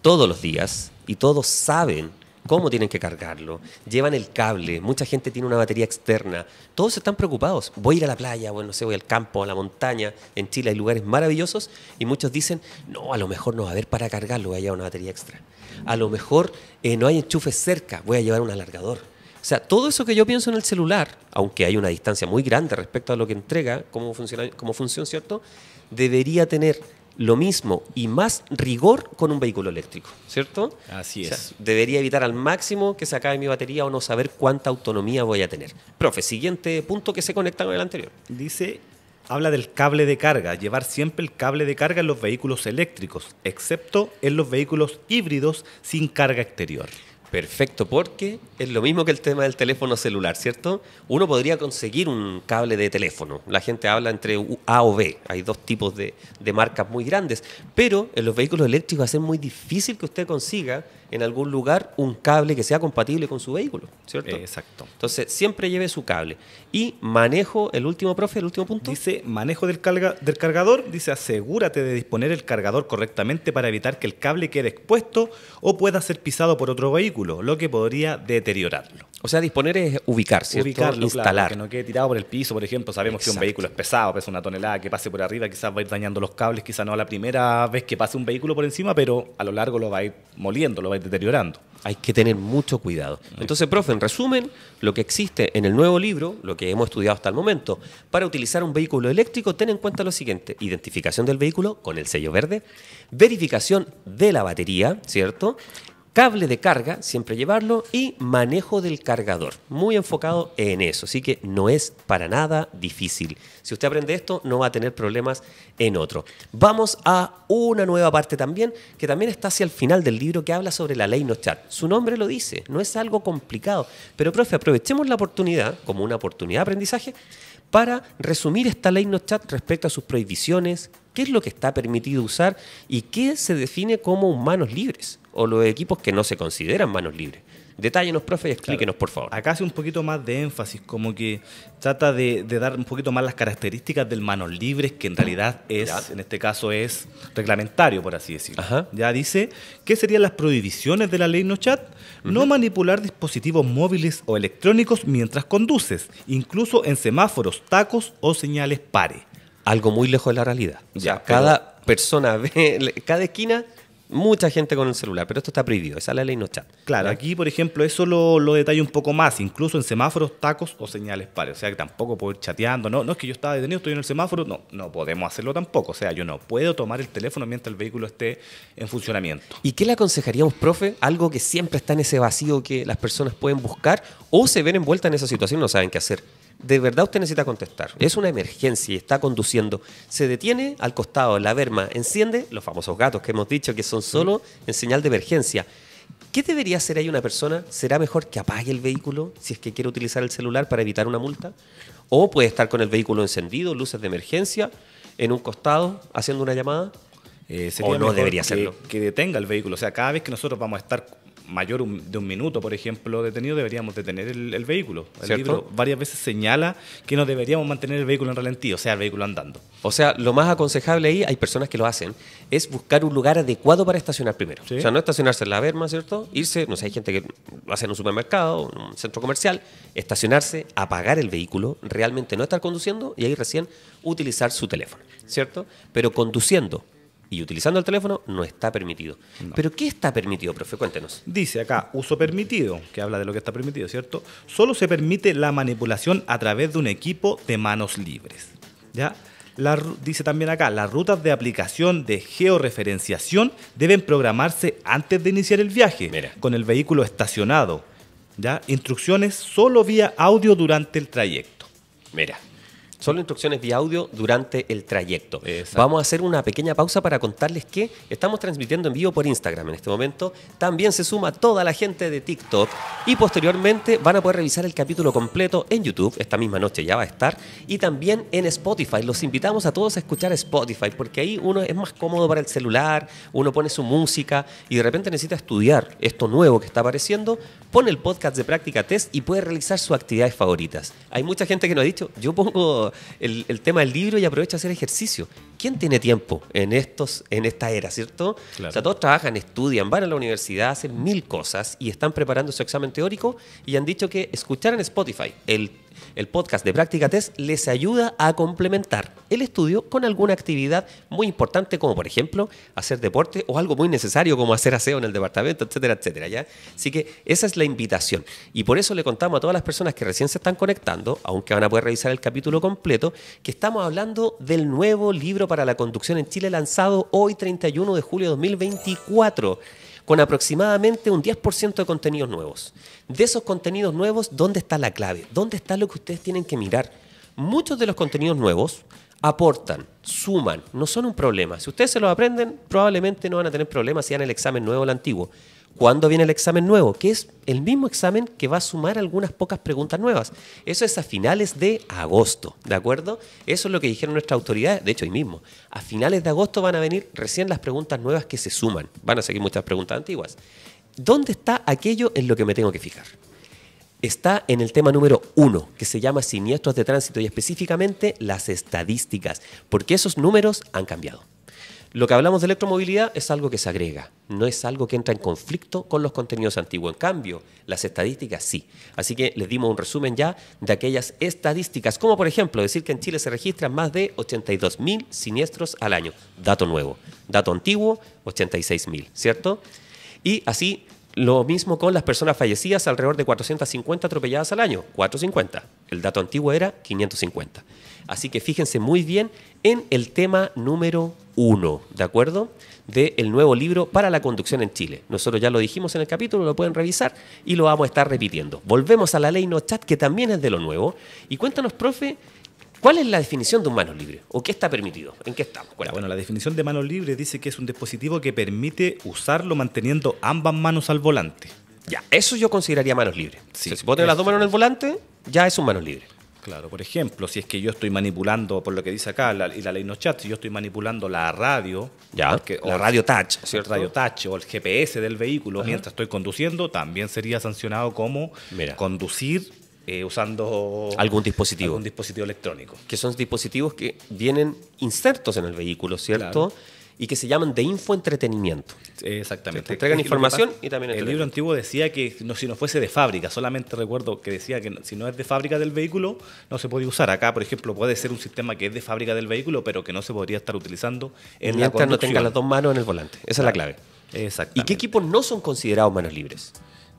todos los días y todos saben cómo tienen que cargarlo, llevan el cable, mucha gente tiene una batería externa, todos están preocupados, voy a ir a la playa, bueno, sé, voy al campo, a la montaña, en Chile hay lugares maravillosos y muchos dicen, no, a lo mejor no va a haber para cargarlo, voy a llevar una batería extra, a lo mejor eh, no hay enchufes cerca, voy a llevar un alargador o sea, todo eso que yo pienso en el celular, aunque hay una distancia muy grande respecto a lo que entrega como, funciona, como función, ¿cierto? Debería tener lo mismo y más rigor con un vehículo eléctrico, ¿cierto? Así es. debería evitar al máximo que se acabe mi batería o no saber cuánta autonomía voy a tener. Profe, siguiente punto que se conecta con el anterior. Dice, habla del cable de carga, llevar siempre el cable de carga en los vehículos eléctricos, excepto en los vehículos híbridos sin carga exterior. Perfecto, porque es lo mismo que el tema del teléfono celular, ¿cierto? Uno podría conseguir un cable de teléfono. La gente habla entre A o B. Hay dos tipos de, marcas muy grandes. Pero en los vehículos eléctricos va a ser muy difícil que usted consiga en algún lugar un cable que sea compatible con su vehículo, ¿cierto? Exacto. Entonces, siempre lleve su cable. Y manejo, el último profe, el último punto. Dice, manejo del, carga, del cargador, dice, asegúrate de disponer el cargador correctamente para evitar que el cable quede expuesto o pueda ser pisado por otro vehículo, lo que podría deteriorarlo. O sea, disponer es ubicar, ¿cierto? Instalar. que no quede tirado por el piso, por ejemplo. Sabemos que un vehículo es pesado, pesa una tonelada, que pase por arriba, quizás va a ir dañando los cables, quizás no la primera vez que pase un vehículo por encima, pero a lo largo lo va a ir moliendo, lo va a ir deteriorando. Hay que tener mucho cuidado. Mm. Entonces, profe, en resumen, lo que existe en el nuevo libro, lo que hemos estudiado hasta el momento, para utilizar un vehículo eléctrico, ten en cuenta lo siguiente. Identificación del vehículo con el sello verde, verificación de la batería, ¿cierto? cable de carga, siempre llevarlo, y manejo del cargador. Muy enfocado en eso, así que no es para nada difícil. Si usted aprende esto, no va a tener problemas en otro. Vamos a una nueva parte también, que también está hacia el final del libro, que habla sobre la ley NoChat. Su nombre lo dice, no es algo complicado. Pero, profe, aprovechemos la oportunidad, como una oportunidad de aprendizaje, para resumir esta ley NOCHAT respecto a sus prohibiciones, qué es lo que está permitido usar y qué se define como humanos libres o los equipos que no se consideran manos libres. Detállenos, profe, y explíquenos, por favor. Acá hace un poquito más de énfasis, como que trata de, dar un poquito más las características del manos libres, que en realidad es, en este caso, es reglamentario, por así decirlo. Ya dice, ¿qué serían las prohibiciones de la ley No Chat? No manipular dispositivos móviles o electrónicos mientras conduces, incluso en semáforos, tacos o señales pare. Algo muy lejos de la realidad. cada persona (laughs) ve, cada esquina mucha gente con el celular, pero esto está prohibido, esa es la ley no chat. Claro, aquí por ejemplo eso lo, lo detalla un poco más, incluso en semáforos, tacos o señales pares, o sea que tampoco puedo ir chateando, no, no es que yo estaba detenido, estoy en el semáforo, no, no podemos hacerlo tampoco, o sea, yo no puedo tomar el teléfono mientras el vehículo esté en funcionamiento. ¿Y qué le aconsejaríamos, profe? Algo que siempre está en ese vacío que las personas pueden buscar o se ven envueltas en esa situación y no saben qué hacer de verdad usted necesita contestar. Es una emergencia y está conduciendo. Se detiene al costado, la verma enciende, los famosos gatos que hemos dicho que son solo en señal de emergencia. ¿Qué debería hacer ahí una persona? ¿Será mejor que apague el vehículo si es que quiere utilizar el celular para evitar una multa? ¿O puede estar con el vehículo encendido, luces de emergencia, en un costado, haciendo una llamada? Eh, o no debería hacerlo. que detenga el vehículo. O sea, cada vez que nosotros vamos a estar mayor de un minuto, por ejemplo, detenido, deberíamos detener el, vehículo. El libro varias veces señala que no deberíamos mantener el vehículo en ralentí, o sea, el vehículo andando. O sea, lo más aconsejable ahí, hay personas que lo hacen, es buscar un lugar adecuado para estacionar primero. O sea, no estacionarse en la verma, ¿cierto? Irse, no sé, hay gente que lo hace en un supermercado, en un centro comercial, estacionarse, apagar el vehículo, realmente no estar conduciendo y ahí recién utilizar su teléfono, ¿cierto? Pero conduciendo y utilizando el teléfono no está permitido. ¿Pero qué está permitido, profe? Cuéntenos. Dice acá, uso permitido, que habla de lo que está permitido, ¿cierto? Solo se permite la manipulación a través de un equipo de manos libres. ¿Ya? dice también acá, las rutas de aplicación de georreferenciación deben programarse antes de iniciar el viaje, con el vehículo estacionado. ¿ya? Instrucciones solo vía audio durante el trayecto. Mira. Solo instrucciones de audio durante el trayecto. Vamos a hacer una pequeña pausa para contarles que estamos transmitiendo en vivo por Instagram en este momento. También se suma toda la gente de TikTok y posteriormente van a poder revisar el capítulo completo en YouTube. Esta misma noche ya va a estar. Y también en Spotify. Los invitamos a todos a escuchar Spotify porque ahí uno es más cómodo para el celular, uno pone su música y de repente necesita estudiar esto nuevo que está apareciendo. Pone el podcast de práctica test y puede realizar sus actividades favoritas. Hay mucha gente que nos ha dicho, yo pongo el, tema del libro y aprovecha hacer ejercicio. ¿Quién tiene tiempo en, estos, en esta era, cierto? O sea, todos trabajan, estudian, van a la universidad, hacen mil cosas y están preparando su examen teórico y han dicho que escuchar en Spotify el el podcast de Práctica Test les ayuda a complementar el estudio con alguna actividad muy importante, como por ejemplo hacer deporte o algo muy necesario como hacer aseo en el departamento, etcétera, etcétera. ¿ya? Así que esa es la invitación. Y por eso le contamos a todas las personas que recién se están conectando, aunque van a poder revisar el capítulo completo, que estamos hablando del nuevo libro para la conducción en Chile lanzado hoy 31 de julio de 2024 con aproximadamente un 10% de contenidos nuevos. De esos contenidos nuevos, ¿dónde está la clave? ¿Dónde está lo que ustedes tienen que mirar? Muchos de los contenidos nuevos aportan, suman, no son un problema. Si ustedes se los aprenden, probablemente no van a tener problemas si dan el examen nuevo o el antiguo ¿Cuándo viene el examen nuevo? Que es el mismo examen que va a sumar algunas pocas preguntas nuevas. Eso es a finales de agosto, ¿de acuerdo? Eso es lo que dijeron nuestras autoridades, de hecho hoy mismo. A finales de agosto van a venir recién las preguntas nuevas que se suman. Van a seguir muchas preguntas antiguas. ¿Dónde está aquello en lo que me tengo que fijar? está en el tema número uno, que se llama siniestros de tránsito y específicamente las estadísticas, porque esos números han cambiado. Lo que hablamos de electromovilidad es algo que se agrega, no es algo que entra en conflicto con los contenidos antiguos. En cambio, las estadísticas sí. Así que les dimos un resumen ya de aquellas estadísticas, como por ejemplo decir que en Chile se registran más de 82.000 siniestros al año. Dato nuevo. Dato antiguo, 86.000, ¿cierto? Y así lo mismo con las personas fallecidas, alrededor de 450 atropelladas al año, 450. El dato antiguo era 550. Así que fíjense muy bien en el tema número uno, ¿de acuerdo? Del nuevo libro para la conducción en Chile. Nosotros ya lo dijimos en el capítulo, lo pueden revisar y lo vamos a estar repitiendo. Volvemos a la ley no chat, que también es de lo nuevo. Y cuéntanos, profe, ¿Cuál es la definición de un manos libre? ¿O qué está permitido? ¿En qué estamos? Bueno, la definición de manos libres dice que es un dispositivo que permite usarlo manteniendo ambas manos al volante. Ya, eso yo consideraría manos libres. si puedo tener las dos manos en el volante, ya es un manos libre. Claro, por ejemplo, si es que yo estoy manipulando, por lo que dice acá, la, y la ley no chat, si yo estoy manipulando la radio, ya, la radio touch, el radio touch o el GPS del vehículo mientras estoy conduciendo, también sería sancionado como conducir eh, usando algún dispositivo. dispositivo electrónico. Que son dispositivos que vienen insertos en el vehículo, ¿cierto? y que se llaman de infoentretenimiento. Exactamente. Te entregan información y también El libro antiguo decía que si no fuese de fábrica, solamente recuerdo que decía que si no es de fábrica del vehículo, no se podía usar. Acá, por ejemplo, puede ser un sistema que es de fábrica del vehículo, pero que no se podría estar utilizando en Mientras la conducción. no tenga las dos manos en el volante. Esa es la clave. Exacto. ¿Y qué equipos no son considerados manos libres?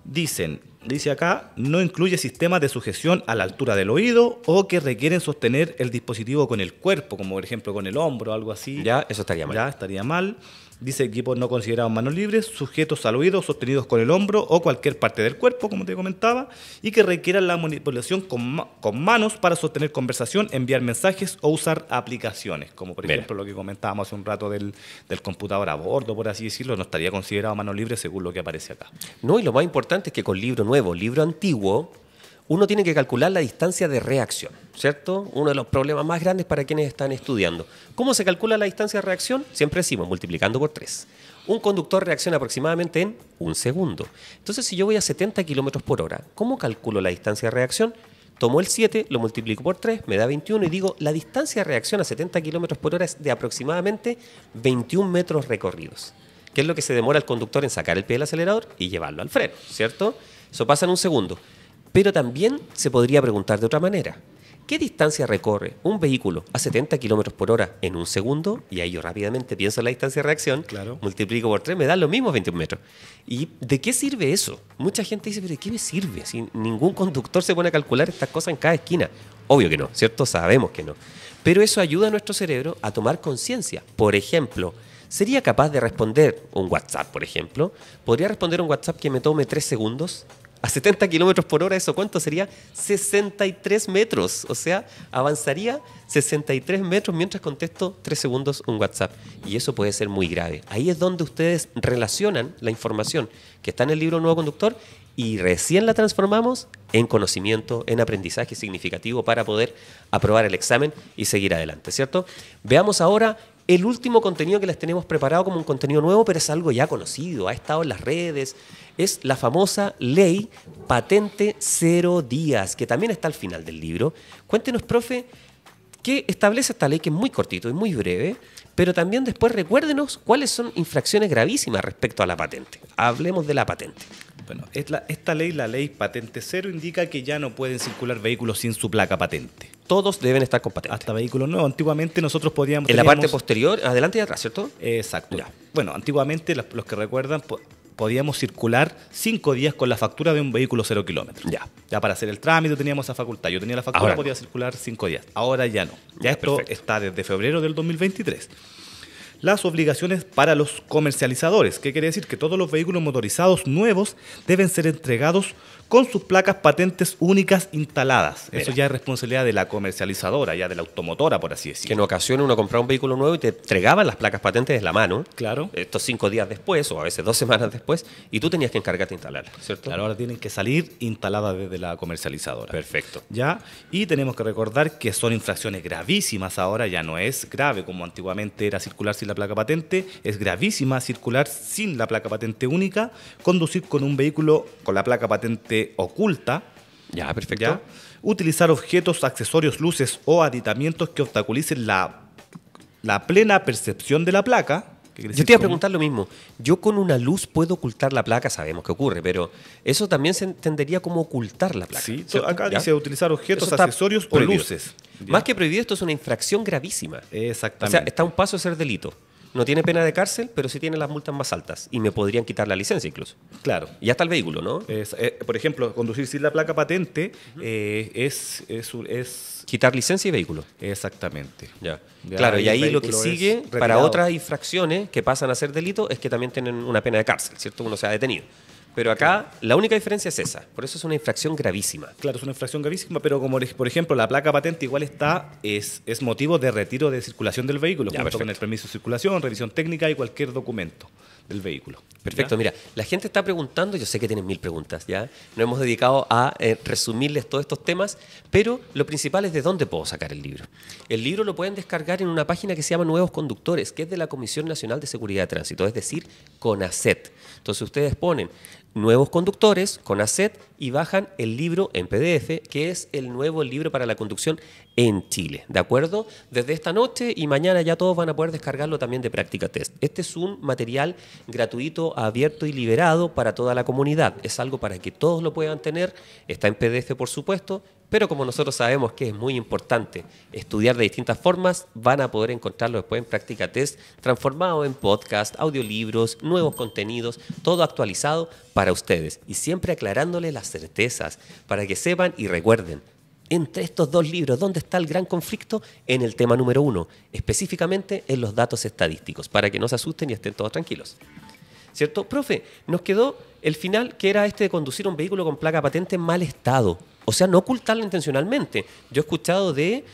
dicen, dice acá, no incluye sistemas de sujeción a la altura del oído o que requieren sostener el dispositivo con el cuerpo, como por ejemplo con el hombro o algo así. Ya, eso estaría mal. Ya, estaría mal. Dice equipos no considerados manos libres, sujetos al oído, sostenidos con el hombro o cualquier parte del cuerpo, como te comentaba, y que requieran la manipulación con, manos para sostener conversación, enviar mensajes o usar aplicaciones, como por ejemplo lo que comentábamos hace un rato del, del computador a bordo, por así decirlo, no estaría considerado manos libres según lo que aparece acá. No, y lo más importante es que con libro nuevo, libro antiguo, uno tiene que calcular la distancia de reacción, ¿cierto? Uno de los problemas más grandes para quienes están estudiando. ¿Cómo se calcula la distancia de reacción? Siempre decimos, multiplicando por 3. Un conductor reacciona aproximadamente en un segundo. Entonces, si yo voy a 70 kilómetros por hora, ¿cómo calculo la distancia de reacción? Tomo el 7, lo multiplico por 3, me da 21 y digo, la distancia de reacción a 70 kilómetros por hora es de aproximadamente 21 metros recorridos, que es lo que se demora el conductor en sacar el pie del acelerador y llevarlo al freno, ¿cierto? Eso pasa en un segundo. Pero también se podría preguntar de otra manera. ¿Qué distancia recorre un vehículo a 70 kilómetros por hora en un segundo? Y ahí yo rápidamente pienso en la distancia de reacción, multiplico por 3, me da lo mismo 21 metros. ¿Y de qué sirve eso? Mucha gente dice, ¿pero de qué me sirve? Si ningún conductor se pone a calcular estas cosas en cada esquina. Obvio que no, ¿cierto? Sabemos que no. Pero eso ayuda a nuestro cerebro a tomar conciencia. Por ejemplo, ¿sería capaz de responder un WhatsApp, por ejemplo? ¿Podría responder un WhatsApp que me tome 3 segundos? a 70 kilómetros por hora, ¿eso cuánto sería? 63 metros. O sea, avanzaría 63 metros mientras contesto 3 segundos un WhatsApp. Y eso puede ser muy grave. Ahí es donde ustedes relacionan la información que está en el libro Nuevo Conductor y recién la transformamos en conocimiento, en aprendizaje significativo para poder aprobar el examen y seguir adelante, ¿cierto? Veamos ahora el último contenido que les tenemos preparado como un contenido nuevo, pero es algo ya conocido, ha estado en las redes, es la famosa ley patente cero días, que también está al final del libro. Cuéntenos, profe, ¿qué establece esta ley que es muy cortito y muy breve? Pero también después recuérdenos cuáles son infracciones gravísimas respecto a la patente. Hablemos de la patente. Bueno, esta ley, la ley patente cero, indica que ya no pueden circular vehículos sin su placa patente. Todos deben estar con patente. Hasta vehículos nuevos. Antiguamente nosotros podíamos... En la parte posterior, adelante y atrás, ¿cierto? Exacto. Bueno, antiguamente, los que recuerdan, podíamos circular cinco días con la factura de un vehículo cero kilómetros. Ya. Ya para hacer el trámite teníamos esa facultad. Yo tenía la factura, podía circular cinco días. Ahora ya no. Ya esto está desde febrero del 2023 las obligaciones para los comercializadores, ¿Qué quiere decir que todos los vehículos motorizados nuevos deben ser entregados con sus placas patentes únicas instaladas. Eso ya es responsabilidad de la comercializadora, ya de la automotora, por así decirlo. Que en ocasiones uno compraba un vehículo nuevo y te entregaban las placas patentes de la mano. Claro. Estos cinco días después, o a veces dos semanas después, y tú tenías que encargarte de instalarlas, ¿cierto? Claro, ahora tienen que salir instaladas desde la comercializadora. Perfecto. Ya, y tenemos que recordar que son infracciones gravísimas ahora, ya no es grave como antiguamente era circular sin la placa patente, es gravísima circular sin la placa patente única, conducir con un vehículo con la placa patente oculta. Ya, perfecto. Utilizar objetos, accesorios, luces o aditamientos que obstaculicen la, la plena percepción de la placa. Yo te iba a preguntar lo mismo. Yo con una luz puedo ocultar la placa, sabemos que ocurre, pero eso también se entendería como ocultar la placa. Sí, acá dice utilizar objetos, accesorios o luces. Más que prohibido, esto es una infracción gravísima. Exactamente. O sea, está un paso de ser delito. No tiene pena de cárcel, pero sí tiene las multas más altas. Y me podrían quitar la licencia incluso. Claro. Y hasta el vehículo, ¿no? Es, eh, por ejemplo, conducir sin la placa patente eh, es, es, Quitar licencia y vehículo. Exactamente. claro, y ahí lo que sigue para otras infracciones que pasan a ser delito es que también tienen una pena de cárcel, ¿cierto? Uno se ha detenido. Pero acá la única diferencia es esa, por eso es una infracción gravísima. Claro, es una infracción gravísima, pero como por ejemplo la placa patente igual está, es, es motivo de retiro de circulación del vehículo, junto con el permiso de circulación, revisión técnica y cualquier documento del vehículo. Perfecto, mira, la gente está preguntando, yo sé que tienen mil preguntas, ¿ya? Nos hemos dedicado a eh, resumirles todos estos temas, pero lo principal es de dónde puedo sacar el libro. El libro lo pueden descargar en una página que se llama Nuevos Conductores, que es de la Comisión Nacional de Seguridad de Tránsito, es decir, CONACET. Entonces ustedes ponen nuevos conductores con ACET y bajan el libro en PDF, que es el nuevo libro para la conducción en Chile. ¿De acuerdo? Desde esta noche y mañana ya todos van a poder descargarlo también de práctica test. Este es un material gratuito, abierto y liberado para toda la comunidad. Es algo para que todos lo puedan tener. Está en PDF, por supuesto, pero como nosotros sabemos que es muy importante estudiar de distintas formas, van a poder encontrarlo después en Práctica Test, transformado en podcast, audiolibros, nuevos contenidos, todo actualizado para ustedes. Y siempre aclarándole las certezas para que sepan y recuerden. Entre estos dos libros, ¿dónde está el gran conflicto? En el tema número uno, específicamente en los datos estadísticos, para que no se asusten y estén todos tranquilos. ¿Cierto? Profe, nos quedó el final que era este de conducir un vehículo con placa patente en mal estado. O sea, no ocultarla intencionalmente. Yo he escuchado de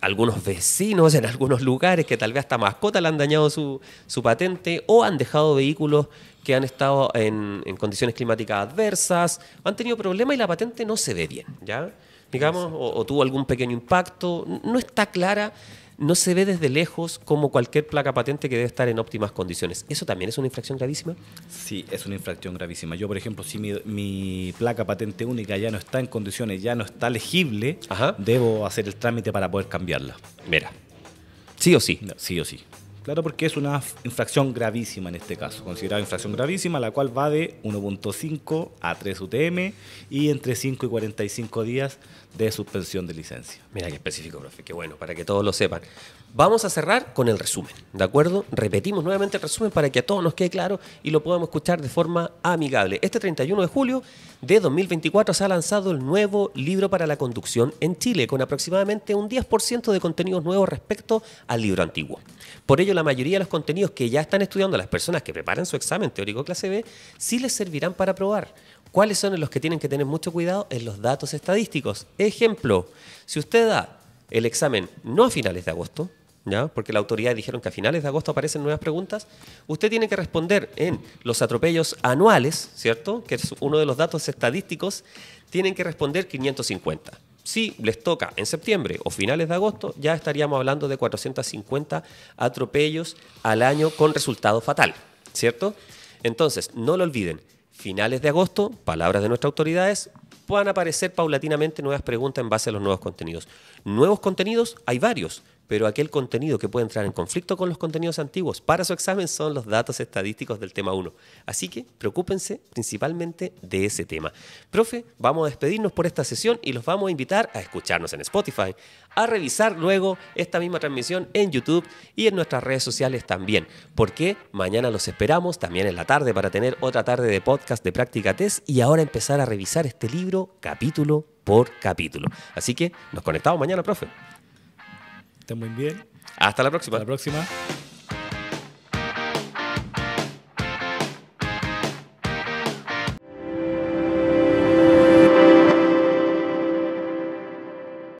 algunos vecinos en algunos lugares que tal vez hasta mascota le han dañado su, patente o han dejado vehículos que han estado en, en, condiciones climáticas adversas, han tenido problemas y la patente no se ve bien, ¿ya? Digamos, o tuvo algún pequeño impacto, no está clara no se ve desde lejos como cualquier placa patente que debe estar en óptimas condiciones. ¿Eso también es una infracción gravísima? Sí, es una infracción gravísima. Yo, por ejemplo, si mi, placa patente única ya no está en condiciones, ya no está legible, debo hacer el trámite para poder cambiarla. Mira. Sí o sí. sí o sí. Claro, porque es una infracción gravísima en este caso, considerada infracción gravísima, la cual va de 1.5 a 3 UTM y entre 5 y 45 días de suspensión de licencia. Mira qué específico, profe, qué bueno, para que todos lo sepan. Vamos a cerrar con el resumen, ¿de acuerdo? Repetimos nuevamente el resumen para que a todos nos quede claro y lo podamos escuchar de forma amigable. Este 31 de julio de 2024 se ha lanzado el nuevo libro para la conducción en Chile, con aproximadamente un 10% de contenidos nuevos respecto al libro antiguo. Por ello, la mayoría de los contenidos que ya están estudiando las personas que preparan su examen teórico clase B sí les servirán para probar. ¿Cuáles son los que tienen que tener mucho cuidado? En los datos estadísticos. Ejemplo, si usted da el examen no a finales de agosto, porque la autoridad dijeron que a finales de agosto aparecen nuevas preguntas, usted tiene que responder en los atropellos anuales, ¿cierto? que es uno de los datos estadísticos, tienen que responder 550. Si les toca en septiembre o finales de agosto, ya estaríamos hablando de 450 atropellos al año con resultado fatal, ¿cierto? Entonces, no lo olviden, finales de agosto, palabras de nuestras autoridades, puedan aparecer paulatinamente nuevas preguntas en base a los nuevos contenidos. Nuevos contenidos, hay varios pero aquel contenido que puede entrar en conflicto con los contenidos antiguos para su examen son los datos estadísticos del tema 1. Así que preocúpense principalmente de ese tema. Profe, vamos a despedirnos por esta sesión y los vamos a invitar a escucharnos en Spotify, a revisar luego esta misma transmisión en YouTube y en nuestras redes sociales también, porque mañana los esperamos también en la tarde para tener otra tarde de podcast de práctica test y ahora empezar a revisar este libro capítulo por capítulo. Así que nos conectamos mañana, profe. Estén muy bien. Hasta la próxima. Hasta la próxima.